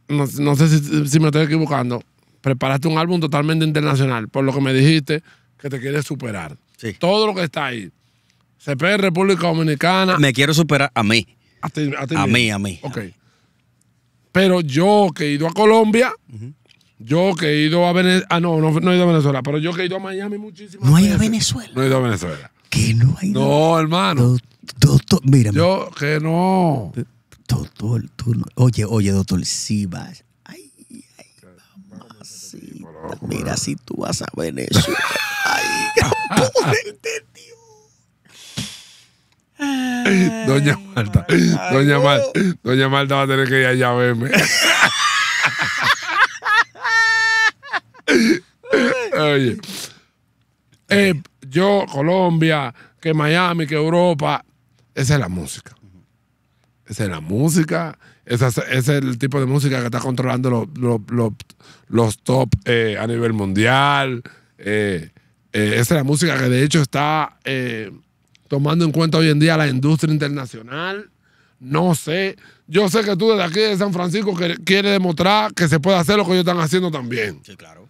no, sé si, me estoy equivocando, preparaste un álbum totalmente internacional, por lo que me dijiste que te quieres superar. Sí. Todo lo que está ahí. CP, República Dominicana. Me quiero superar a mí. A, ti, a mí, a mí. Ok. Pero yo que he ido a Colombia, yo que he ido a Venezuela. Ah, no, no, he ido a Venezuela, pero yo que he ido a Miami muchísimo. No he ido a Venezuela. No he ido a Venezuela que no hay. No, hermano. Doctor, mírame. Yo, que no. Doctor, tú no. Oye, oye, doctor, sí vas. Ay, ay, mamacita. Mira, si tú vas a Venezuela. ay, gran Dios. Doña Marta, Doña Marta, Doña Marta va a tener que ir allá a verme. Oye, eh, yo Colombia, que Miami, que Europa. Esa es la música. Esa es la música. es, el tipo de música que está controlando los, top eh, a nivel mundial. Eh, eh, esa es la música que de hecho está tomando en cuenta hoy en día la industria internacional. No sé. Yo sé que tú desde aquí de San Francisco quieres demostrar que se puede hacer lo que ellos están haciendo también. Sí, claro.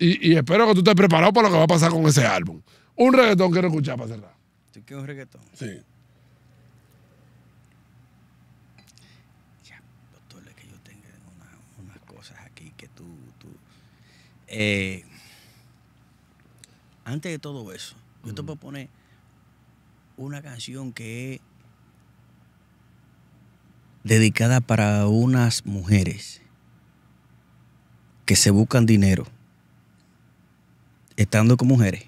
Y, espero que tú estés preparado para lo que va a pasar con ese álbum. Un reggaetón quiero escuchar para cerrar. ¿Tú quieres un reggaetón? Sí. Ya, doctor, que yo tenga unas cosas aquí que tú... tú... Eh, antes de todo eso, yo te a poner una canción que es dedicada para unas mujeres que se buscan dinero estando con mujeres.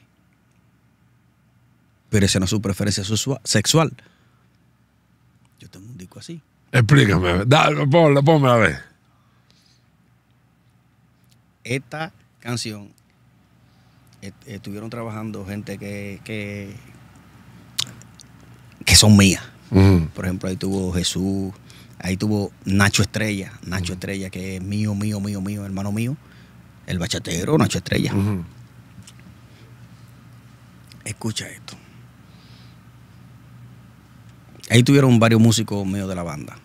Pero esa no es su preferencia sexual. Yo tengo un disco así. Explícame, dale, ponme, ponme a ver. Esta canción estuvieron trabajando gente que, que, son mías. Por ejemplo, ahí tuvo Jesús, ahí tuvo Nacho Estrella, Nacho Estrella, que es mío, mío, mío, mío, hermano mío, el bachatero Nacho Estrella escucha esto. Ahí tuvieron varios músicos medio de la banda.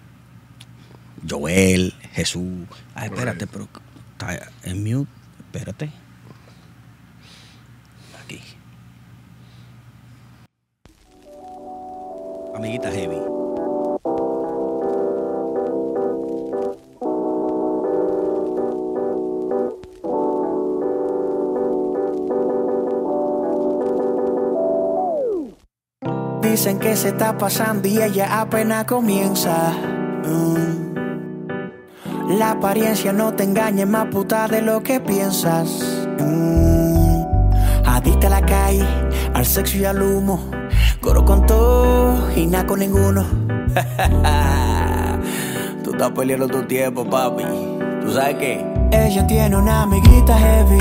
Joel, Jesús. ah espérate, pero está en mute. Espérate. Aquí. Amiguita Heavy. dicen que se está pasando y ella apenas comienza. Mm. La apariencia no te engañe, más puta de lo que piensas. Mm. Adicta a la calle, al sexo y al humo. Coro con todo y nada con ninguno. Tú estás peleando tu tiempo, papi. ¿Tú sabes qué? Ella tiene una amiguita heavy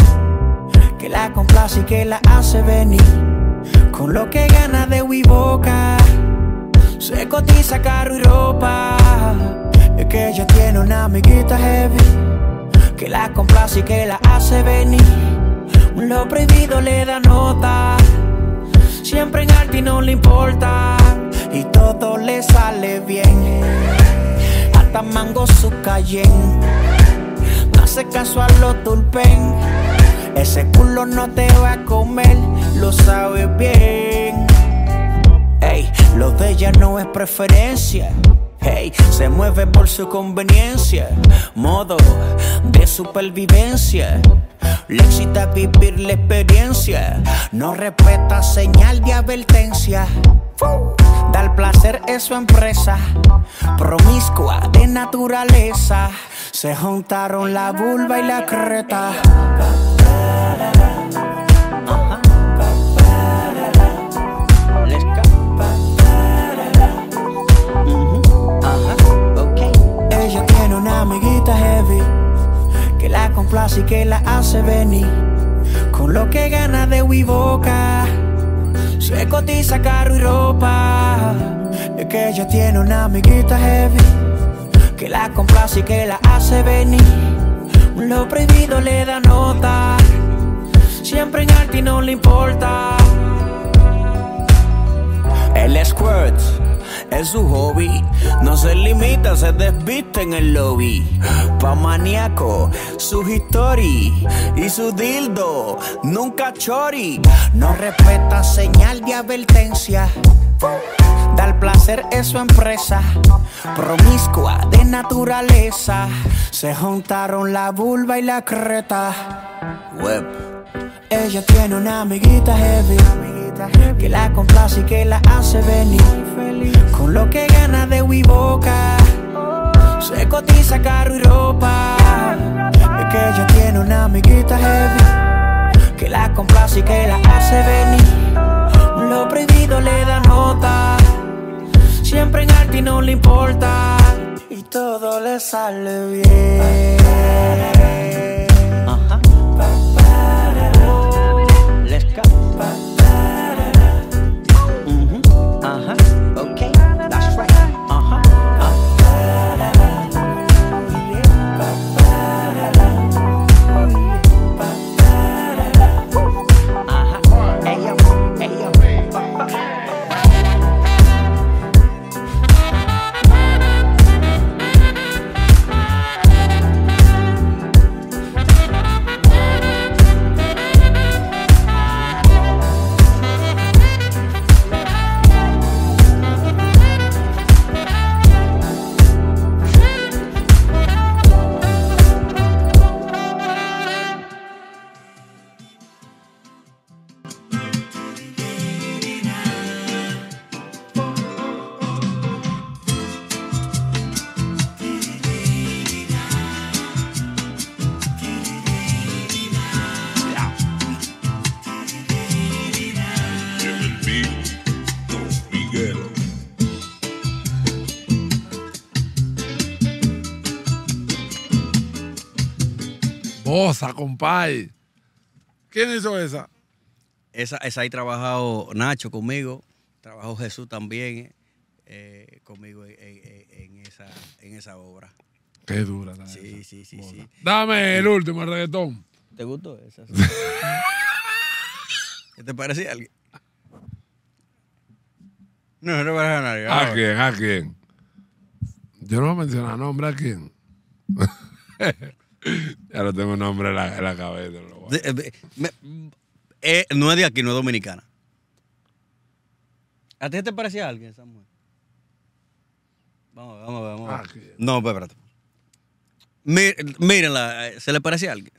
que la complace y que la hace venir. Con lo que gana de boca, se cotiza carro y ropa. Es que ella tiene una amiguita heavy, que la complace y que la hace venir. Lo prohibido le da nota, siempre en arte y no le importa. Y todo le sale bien, hasta mango su cayen No hace caso a los tulpen, ese culo no te va a comer lo sabe bien. Ey, lo de ella no es preferencia. Hey, se mueve por su conveniencia, modo de supervivencia. Le excita vivir la experiencia, no respeta señal de advertencia. Da el placer en su empresa, promiscua de naturaleza. Se juntaron la vulva y la creta. heavy, que la complace y que la hace venir. Con lo que gana de boca, se cotiza carro y ropa. Es que ella tiene una amiguita heavy, que la complace y que la hace venir. Lo prohibido le da nota, siempre en arte y no le importa. El squirt es su hobby. No se limita, se desviste en el lobby. Pa' maníaco, su history y su dildo, nunca chori. No respeta señal de advertencia. Da el placer es su empresa, promiscua de naturaleza. Se juntaron la vulva y la creta. Web. Ella tiene una amiguita heavy que la complace y que la hace venir feliz. Con lo que gana de boca, se cotiza carro y ropa. Es que ella tiene una amiguita heavy que la complace y que la hace venir. Lo prohibido le da nota, siempre en arte y no le importa. Y todo le sale bien. compadre. ¿Quién hizo esa? Esa, esa ahí trabajado Nacho conmigo, trabajó Jesús también eh, conmigo en, esa, en esa obra. Qué dura Sí, sí, sí, Dame el último, reggaetón. ¿Te gustó esa? ¿Qué te parecía alguien? No, no a nadie. ¿A quién? Yo no voy a mencionar nombre a quién. Ya no tengo nombre en la, cabeza. No, eh, no es de aquí, no es dominicana. ¿A ti te parecía alguien, mujer? Vamos, vamos, vamos. Ah, no, espérate. Mírenla, eh, ¿se le parece alguien?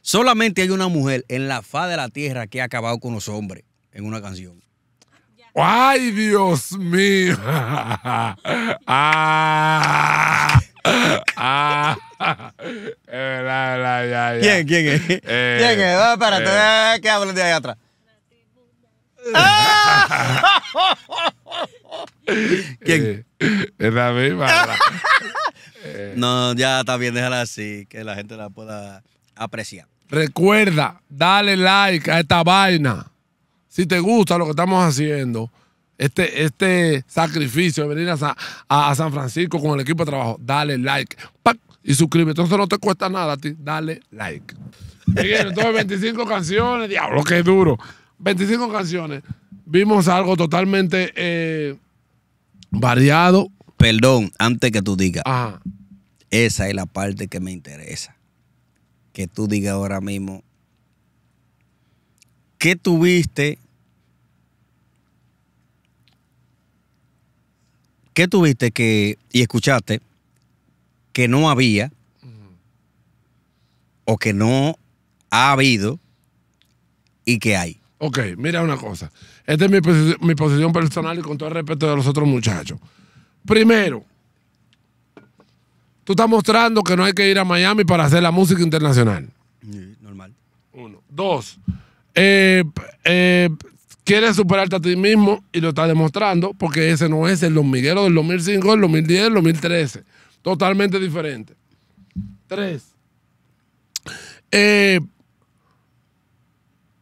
Solamente hay una mujer en la faz de la tierra que ha acabado con los hombres en una canción. ¡Ay, Dios mío! ¡Ah! ah, eh, ya, ya. ¿Quién? ¿Quién es? Eh, ¿Quién es? espérate, eh. que hablen de ahí atrás. Ah. Eh, ¿Quién? Es la misma. No, ya está bien, déjala así, que la gente la pueda apreciar. Recuerda, dale like a esta vaina si te gusta lo que estamos haciendo, este, este sacrificio de venir a, San Francisco con el equipo de trabajo, dale like y suscríbete. Entonces no te cuesta nada a ti, dale like. entonces 25 canciones, diablo, qué duro. 25 canciones. Vimos algo totalmente eh, variado. Perdón, antes que tú digas. Esa es la parte que me interesa. Que tú digas ahora mismo, ¿qué tuviste ¿qué tuviste que, y escuchaste, que no había o que no ha habido y que hay? Ok, mira una cosa. Esta es mi, posición personal y con todo el respeto de los otros muchachos. Primero, tú estás mostrando que no hay que ir a Miami para hacer la música internacional. Normal. Uno. Dos. eh, eh Quieres superarte a ti mismo y lo estás demostrando porque ese no es el Don del 2005, el 2010, el 2013. Totalmente diferente. Tres. Eh,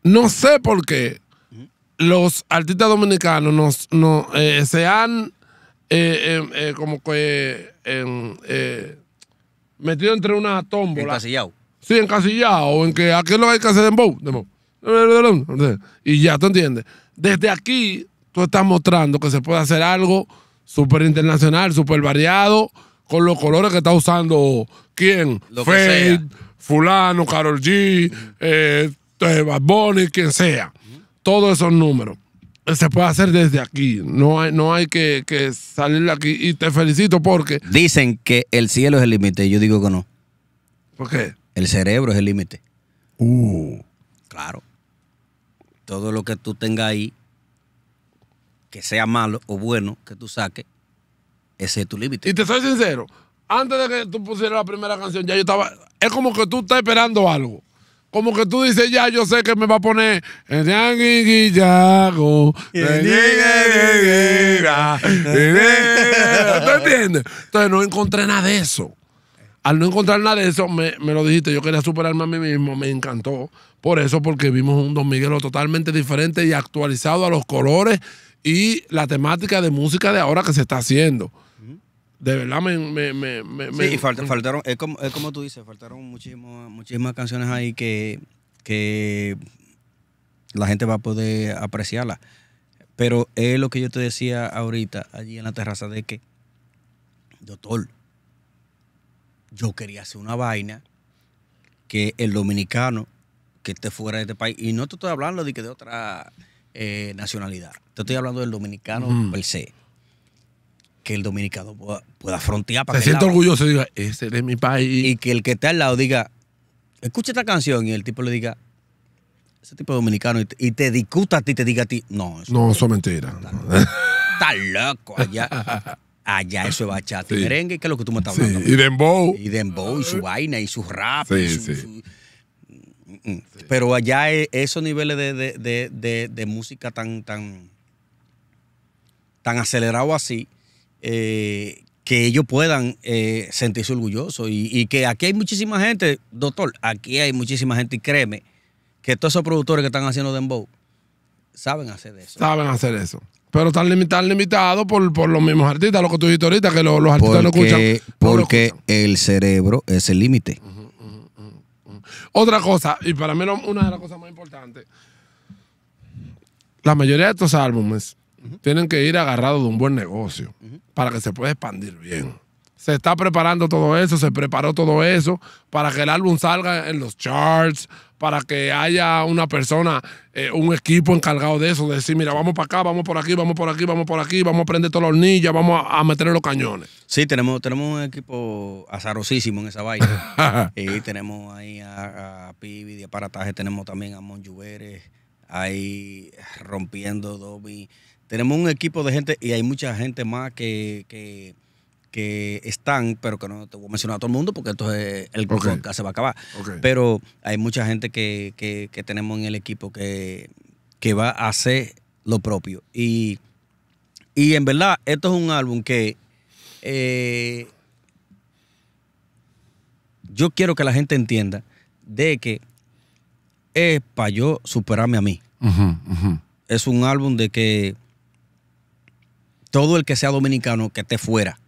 no sé por qué los artistas dominicanos eh, se han eh, em, como que em, metido entre una tómbola. Encasillado. Sí, encasillado, en que aquí lo hay que hacer en bow. Y ya, ¿tú entiendes? Desde aquí, tú estás mostrando que se puede hacer algo súper internacional, súper variado, con los colores que está usando quién, Lo fulano, Carol G, eh, eh, Bad Bunny, quien sea. Todos esos números. Se puede hacer desde aquí. No hay, no hay que, que salir de aquí. Y te felicito porque. Dicen que el cielo es el límite. Yo digo que no. ¿Por qué? El cerebro es el límite. Uh. Claro todo lo que tú tengas ahí, que sea malo o bueno, que tú saques, ese es tu límite. Y te soy sincero, antes de que tú pusieras la primera canción, ya yo estaba. Es como que tú estás esperando algo. Como que tú dices, ya yo sé que me va a poner. ¿Tú entiendes? Entonces no encontré nada de eso. Al no encontrar nada de eso, me, me lo dijiste, yo quería superarme a mí mismo, me encantó. Por eso, porque vimos un Don Miguelo totalmente diferente y actualizado a los colores y la temática de música de ahora que se está haciendo. De verdad me... sí, y faltaron, es como, tú dices, faltaron muchísimas, muchísimas canciones ahí que, que la gente va a poder apreciarlas. Pero es lo que yo te decía ahorita, allí en la terraza, de que, doctor, yo quería hacer una vaina que el dominicano que esté fuera de este país. Y no te estoy hablando de que de otra eh, nacionalidad. Te estoy hablando del dominicano per se. Que el dominicano pueda, pueda frontear para Se siente orgulloso y diga, ese es mi país. Y que el que está al lado diga, escucha esta canción y el tipo le diga, ese tipo es dominicano, y te, y te discuta a ti, te diga a ti, no. Eso no, eso es mentira. Está, loco allá. Allá eso es bachata y merengue, que es lo que tú me estás hablando. Y dembow. Y dembow, y su vaina, y su rap, sí, sí Mm. Pero allá e, esos niveles de, música tan, tan, tan acelerado así, eh, que ellos puedan eh, sentirse orgullosos. Y, que aquí hay muchísima gente, doctor, aquí hay muchísima gente, y créeme, que todos esos productores que están haciendo Dembow saben hacer eso. Saben hacer eso. Pero están limitados, por, los mismos artistas, lo que tú dijiste ahorita, que los, artistas no escuchan. porque el cerebro es el límite. Otra cosa, y para mí una de las cosas más importantes, la mayoría de estos álbumes tienen que ir agarrados de un buen negocio para que se pueda expandir bien se está preparando todo eso, se preparó todo eso para que el álbum salga en los charts, para que haya una persona, eh, un equipo encargado de eso, de decir, mira, vamos para acá, vamos por aquí, vamos por aquí, vamos por aquí, vamos a prender todos los hornillas, vamos a, meter los cañones. Sí, tenemos, tenemos un equipo azarosísimo en esa vaina. y tenemos ahí a, Pibi de aparataje, tenemos también a Monjuveres, ahí rompiendo Dobby. Tenemos un equipo de gente y hay mucha gente más que, que que están, pero que no te voy a mencionar a todo el mundo porque entonces el grupo se va a acabar. Pero hay mucha gente que, tenemos en el equipo que, va a hacer lo propio. Y, y en verdad, esto es un álbum que eh, yo quiero que la gente entienda de que es para yo superarme a mí. Es un álbum de que todo el que sea dominicano que esté fuera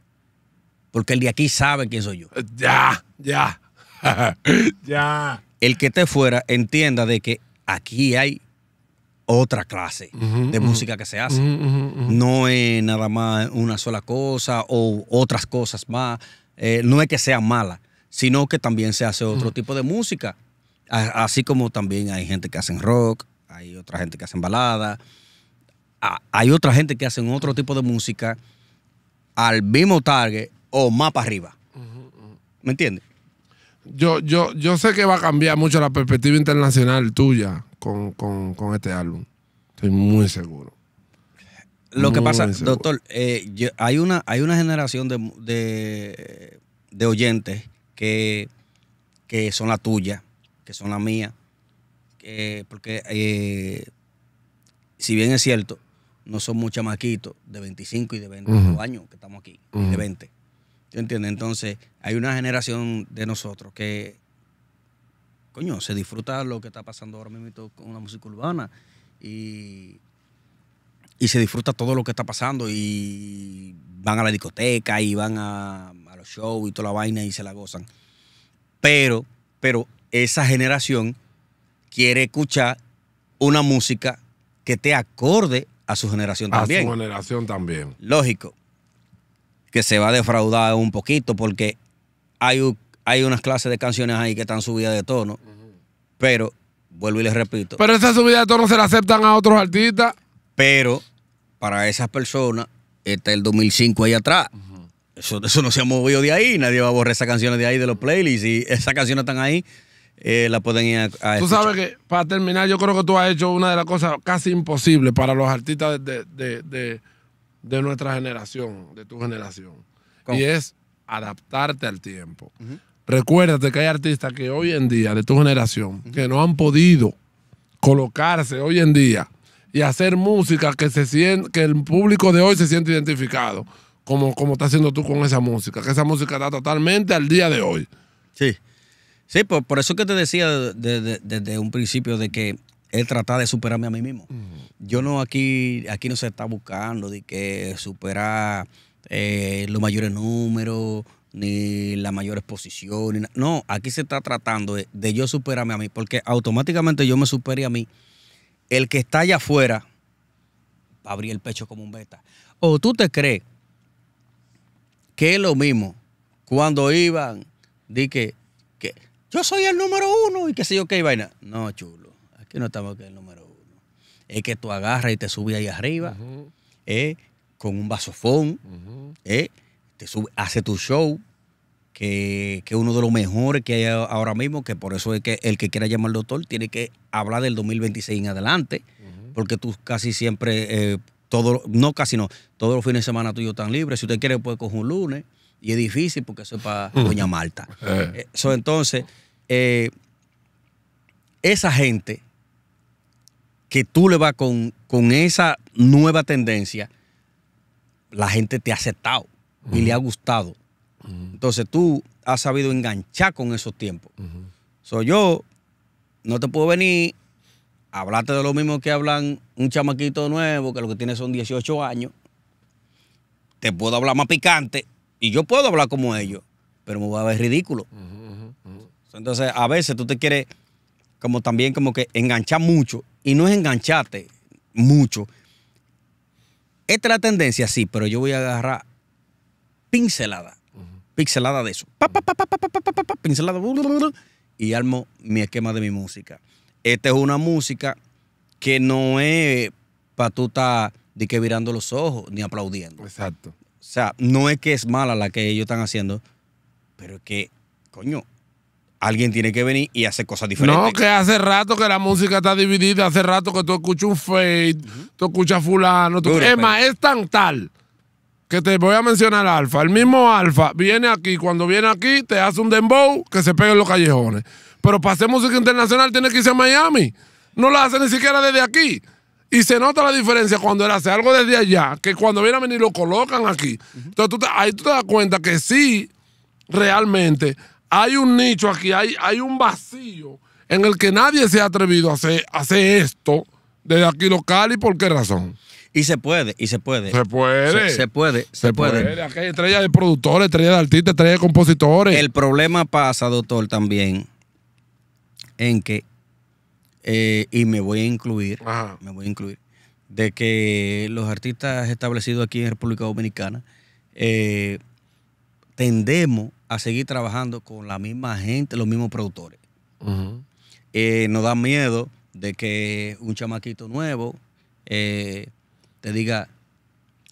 porque el de aquí sabe quién soy yo. Eh, ya, ya, ya. El que esté fuera entienda de que aquí hay otra clase de música que se hace. no es nada más una sola cosa o otras cosas más. Eh, no es que sea mala, sino que también se hace otro tipo de música. así como también hay gente que hace rock, hay otra gente que hace balada, hay otra gente que hace otro tipo de música al mismo target o más para arriba. ¿Me entiendes? Yo, yo, yo sé que va a cambiar mucho la perspectiva internacional tuya con, con, este álbum. Estoy muy seguro. Lo que pasa, doctor, eh, hay, una, hay una generación de, de, oyentes que, que son la tuya, que son la mía. porque eh, si bien es cierto, no son muchos maquitos, de 25 y de 22 años que estamos aquí, de 20. ¿Te Entonces, hay una generación de nosotros que, coño, se disfruta lo que está pasando ahora mismo con la música urbana y, se disfruta todo lo que está pasando y van a la discoteca y van a, a los shows y toda la vaina y se la gozan. Pero, pero esa generación quiere escuchar una música que te acorde a su generación también. A su generación también. Lógico que se va a defraudar un poquito porque hay, hay unas clases de canciones ahí que están subidas de tono. Pero, vuelvo y les repito. Pero esa subida de tono se la aceptan a otros artistas. Pero, para esas personas, está el 2005 ahí atrás. eso, eso, no se ha movido de ahí. Nadie va a borrar esas canciones de ahí de los playlists. Y esas canciones están ahí. Eh, la pueden ir a, Tú sabes que, para terminar, yo creo que tú has hecho una de las cosas casi imposibles para los artistas de de nuestra generación, de tu generación. Y es adaptarte al tiempo. Recuérdate que hay artistas que hoy en día, de tu generación, que no han podido colocarse hoy en día y hacer música que, se que el público de hoy se siente identificado, como, como estás haciendo tú con esa música, que esa música está totalmente al día de hoy. Sí. Sí, por, por eso que te decía desde un principio de que es tratar de superarme a mí mismo. Mm. Yo no aquí, aquí no se está buscando de que superar eh, los mayores números, ni la mayor exposición. no, aquí se está tratando de, yo superarme a mí, porque automáticamente yo me superé a mí. El que está allá afuera va abrir el pecho como un beta. O tú te crees que es lo mismo cuando iban, di que, yo soy el número uno y que sé yo qué vaina. No, chulo que no estamos aquí el número uno. Es que tú agarras y te subes ahí arriba, eh, con un vasofón, eh, te sube, hace tu show, que, es uno de los mejores que hay ahora mismo, que por eso es que el que quiera llamar al doctor tiene que hablar del 2026 en adelante, porque tú casi siempre, eh, todo, no casi no, todos los fines de semana tuyos están libres. Si usted quiere, puede coger un lunes, y es difícil porque eso es para Doña Marta. Eso entonces, esa gente que tú le vas con, esa nueva tendencia, la gente te ha aceptado y le ha gustado. Entonces tú has sabido enganchar con esos tiempos. Soy yo, no te puedo venir hablarte de lo mismo que hablan un chamaquito nuevo, que lo que tiene son 18 años. Te puedo hablar más picante y yo puedo hablar como ellos, pero me voy a ver ridículo. Entonces, a veces tú te quieres como también como que enganchar mucho, y no es engancharte mucho. Esta es la tendencia, sí, pero yo voy a agarrar pincelada, pincelada de eso, pincelada, y armo mi esquema de mi música. Esta es una música que no es para tú estar virando los ojos ni aplaudiendo. Exacto. O sea, no es que es mala la que ellos están haciendo, pero es que, coño, alguien tiene que venir y hacer cosas diferentes. No, que hace rato que la música está dividida, hace rato que tú escuchas un fade, tú escuchas fulano. Tú... Es más, es tan tal que te voy a mencionar Alfa. El mismo Alfa viene aquí, cuando viene aquí te hace un dembow que se pega en los callejones. Pero para hacer música internacional tiene que irse a Miami. No la hace ni siquiera desde aquí. Y se nota la diferencia cuando él hace algo desde allá, que cuando viene a venir lo colocan aquí. Entonces ahí tú te das cuenta que sí, realmente hay un nicho aquí, hay, hay un vacío en el que nadie se ha atrevido a hacer, esto desde aquí local y por qué razón. Y se puede, y se puede. Se puede. Se, puede, se, puede. Aquí hay estrella de productores, estrella de artistas, estrella de compositores. El problema pasa, doctor, también en que, eh, y me voy a incluir, me voy a incluir, de que los artistas establecidos aquí en República Dominicana eh, tendemos a seguir trabajando con la misma gente, los mismos productores. No eh, nos da miedo de que un chamaquito nuevo eh, te diga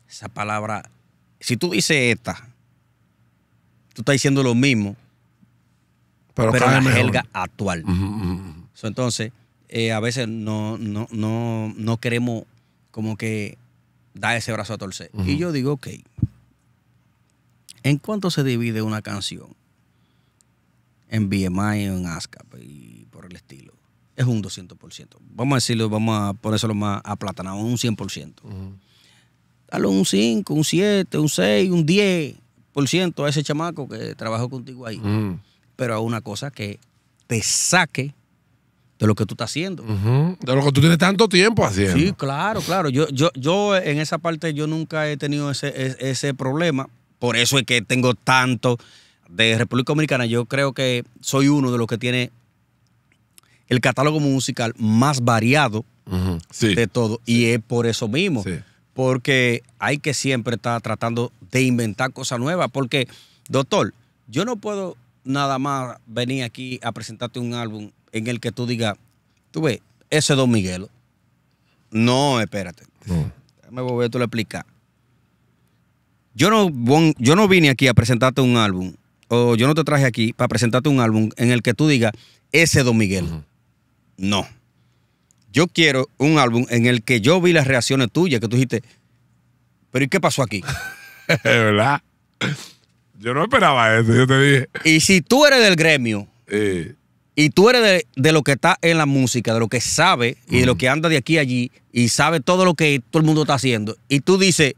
esa palabra. Si tú dices esta, tú estás diciendo lo mismo, pero, pero la jerga actual. entonces, eh, a veces no, no queremos como que dar ese brazo a torcer. Y yo digo, ok, ¿En cuánto se divide una canción? En BMI o en ASCAP y por el estilo. Es un 200%. Vamos a decirlo, vamos a ponérselo más aplatanado, un 100%. Dale un 5, un 7, un 6, un 10% a ese chamaco que trabajó contigo ahí. Pero a una cosa que te saque de lo que tú estás haciendo. De lo que tú tienes tanto tiempo haciendo. Sí, claro, claro. Yo, yo, yo en esa parte yo nunca he tenido ese, e, ese problema por eso es que tengo tanto de República Dominicana. Yo creo que soy uno de los que tiene el catálogo musical más variado de todo. Y es por eso mismo. Porque hay que siempre estar tratando de inventar cosas nuevas. Porque, doctor, yo no puedo nada más venir aquí a presentarte un álbum en el que tú digas, tú ves, ese Don Miguelo. No, espérate. me Déjame volver a explicar yo no, yo no vine aquí a presentarte un álbum, o yo no te traje aquí para presentarte un álbum en el que tú digas, ese Don Miguel. No. Yo quiero un álbum en el que yo vi las reacciones tuyas, que tú dijiste, pero ¿y qué pasó aquí? Es verdad. Yo no esperaba eso, yo te dije. Y si tú eres del gremio, y tú eres de, lo que está en la música, de lo que sabe, y de lo que anda de aquí a allí, y sabe todo lo que todo el mundo está haciendo, y tú dices,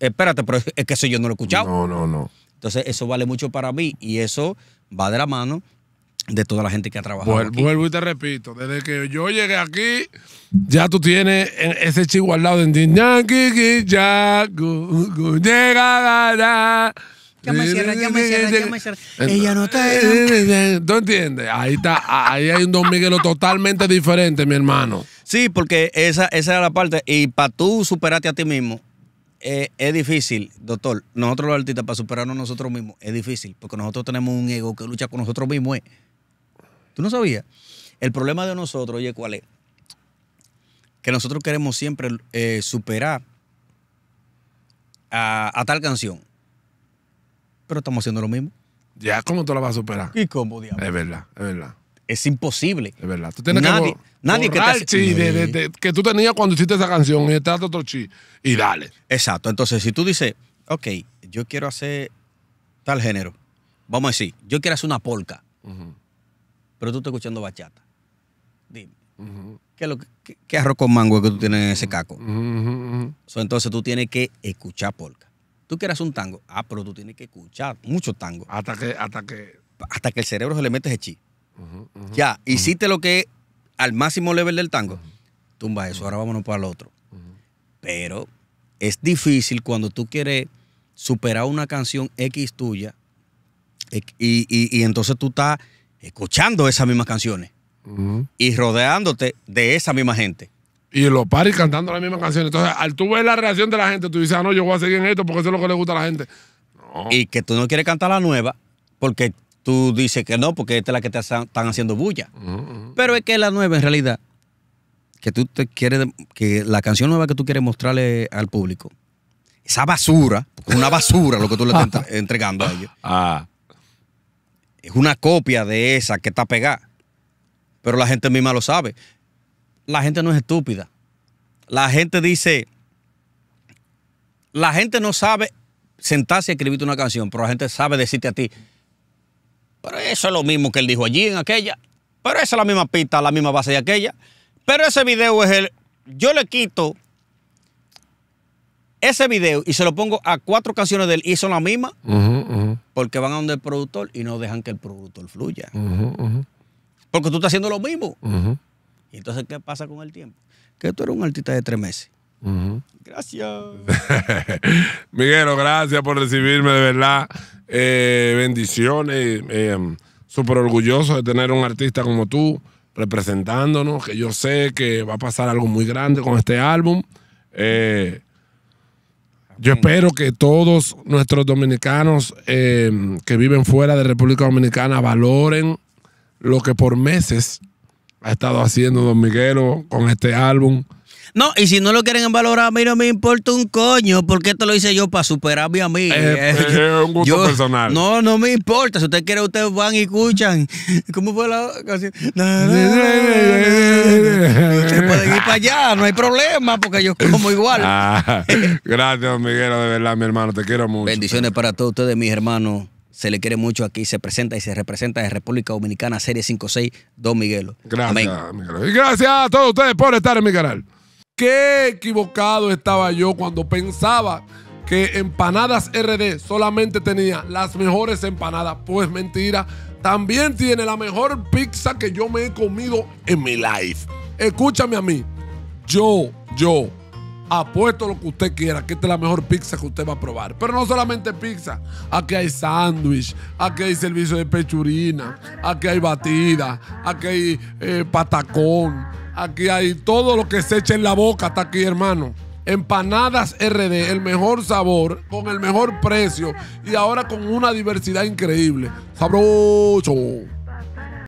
espérate, pero es que eso yo no lo he escuchado. No, no, no. Entonces, eso vale mucho para mí y eso va de la mano de toda la gente que ha trabajado. Vuelvo, y te repito, desde que yo llegué aquí, ya tú tienes ese chivo al lado de ya llega ya me cierra, ya me cierra, ya me cierra. Ella no te ¿Tú entiendes? Ahí está, ahí hay un Don Miguel totalmente diferente, mi hermano. Sí, porque esa, esa era la parte. Y para tú superarte a ti mismo, eh, es difícil, doctor. Nosotros los artistas, para superarnos nosotros mismos, es difícil, porque nosotros tenemos un ego que lucha con nosotros mismos. ¿eh? ¿Tú no sabías? El problema de nosotros, oye, ¿cuál es? Que nosotros queremos siempre eh, superar a, tal canción, pero estamos haciendo lo mismo. Ya, ¿cómo tú la vas a superar? ¿Y cómo, diablo? Es verdad, es verdad. Es imposible. Es verdad. Tú tienes que Nadie que te... que tú tenías cuando hiciste esa canción y está otro chi y dale. Exacto. Entonces, si tú dices, ok, yo quiero hacer tal género, vamos a decir, yo quiero hacer una polca, pero tú estás escuchando bachata. Dime. ¿Qué, lo, arroz con mango que tú tienes en ese caco? entonces tú tienes que escuchar polca. Tú quieras un tango, ah, pero tú tienes que escuchar mucho tango. Hasta que, hasta que. Hasta que el cerebro se le mete ese chi. Ya, hiciste lo que al máximo level del tango, tumba eso, ahora vámonos para el otro. Pero es difícil cuando tú quieres superar una canción X tuya e-, y, entonces tú estás escuchando esas mismas canciones y rodeándote de esa misma gente. Y lo los paris cantando las mismas canciones. Entonces, al tú ves la reacción de la gente, tú dices, ah, no, yo voy a seguir en esto porque eso es lo que le gusta a la gente. Y que tú no quieres cantar la nueva porque tú dices que no, porque esta es la que te están haciendo bulla. Mm. Pero es que la nueva, en realidad, que tú te quieres, que la canción nueva que tú quieres mostrarle al público, esa basura, es una basura lo que tú le estás entregando a ellos. Ah. Es una copia de esa que está pegada. Pero la gente misma lo sabe. La gente no es estúpida. La gente dice. La gente no sabe sentarse y escribirte una canción, pero la gente sabe decirte a ti pero eso es lo mismo que él dijo allí en aquella. Pero esa es la misma pista, la misma base de aquella. Pero ese video es el. Yo le quito ese video y se lo pongo a cuatro canciones de él y son las mismas, Porque van a donde el productor y no dejan que el productor fluya. porque tú estás haciendo lo mismo. Y entonces, ¿qué pasa con el tiempo? Que tú eres un artista de tres meses. Gracias. Miguel, gracias por recibirme, de verdad. Eh, bendiciones. Eh, em, Súper orgulloso de tener un artista como tú representándonos, que yo sé que va a pasar algo muy grande con este álbum. Eh, yo espero que todos nuestros dominicanos eh, que viven fuera de República Dominicana valoren lo que por meses ha estado haciendo Don Miguelo con este álbum. No, y si no lo quieren valorar, a mí no me importa un coño, porque esto lo hice yo para superarme a mí. Eh, eh, eh, es, un gusto personal. No, no me importa. Si usted quiere, ustedes van y escuchan. ¿Cómo fue la canción? ustedes pueden ir para allá, no hay problema, porque yo como igual. Ah, gracias, gracias, Miguelo, de verdad, mi hermano, te quiero mucho. Bendiciones para todos ustedes, mis hermanos se le quiere mucho aquí, se presenta y se representa en República Dominicana, Serie 56, Don Miguelo. Gracias, Amén. Y gracias a todos ustedes por estar en mi canal. Qué equivocado estaba yo cuando pensaba que Empanadas RD solamente tenía las mejores empanadas. Pues mentira, también tiene la mejor pizza que yo me he comido en mi life. Escúchame a mí, yo, yo. Apuesto lo que usted quiera, que esta es la mejor pizza que usted va a probar. Pero no solamente pizza, aquí hay sándwich, aquí hay servicio de pechurina, aquí hay batida, aquí hay eh, patacón Aquí hay todo lo que se echa en la boca, está aquí, hermano. Empanadas RD, el mejor sabor, con el mejor precio y ahora con una diversidad increíble. Sabroso.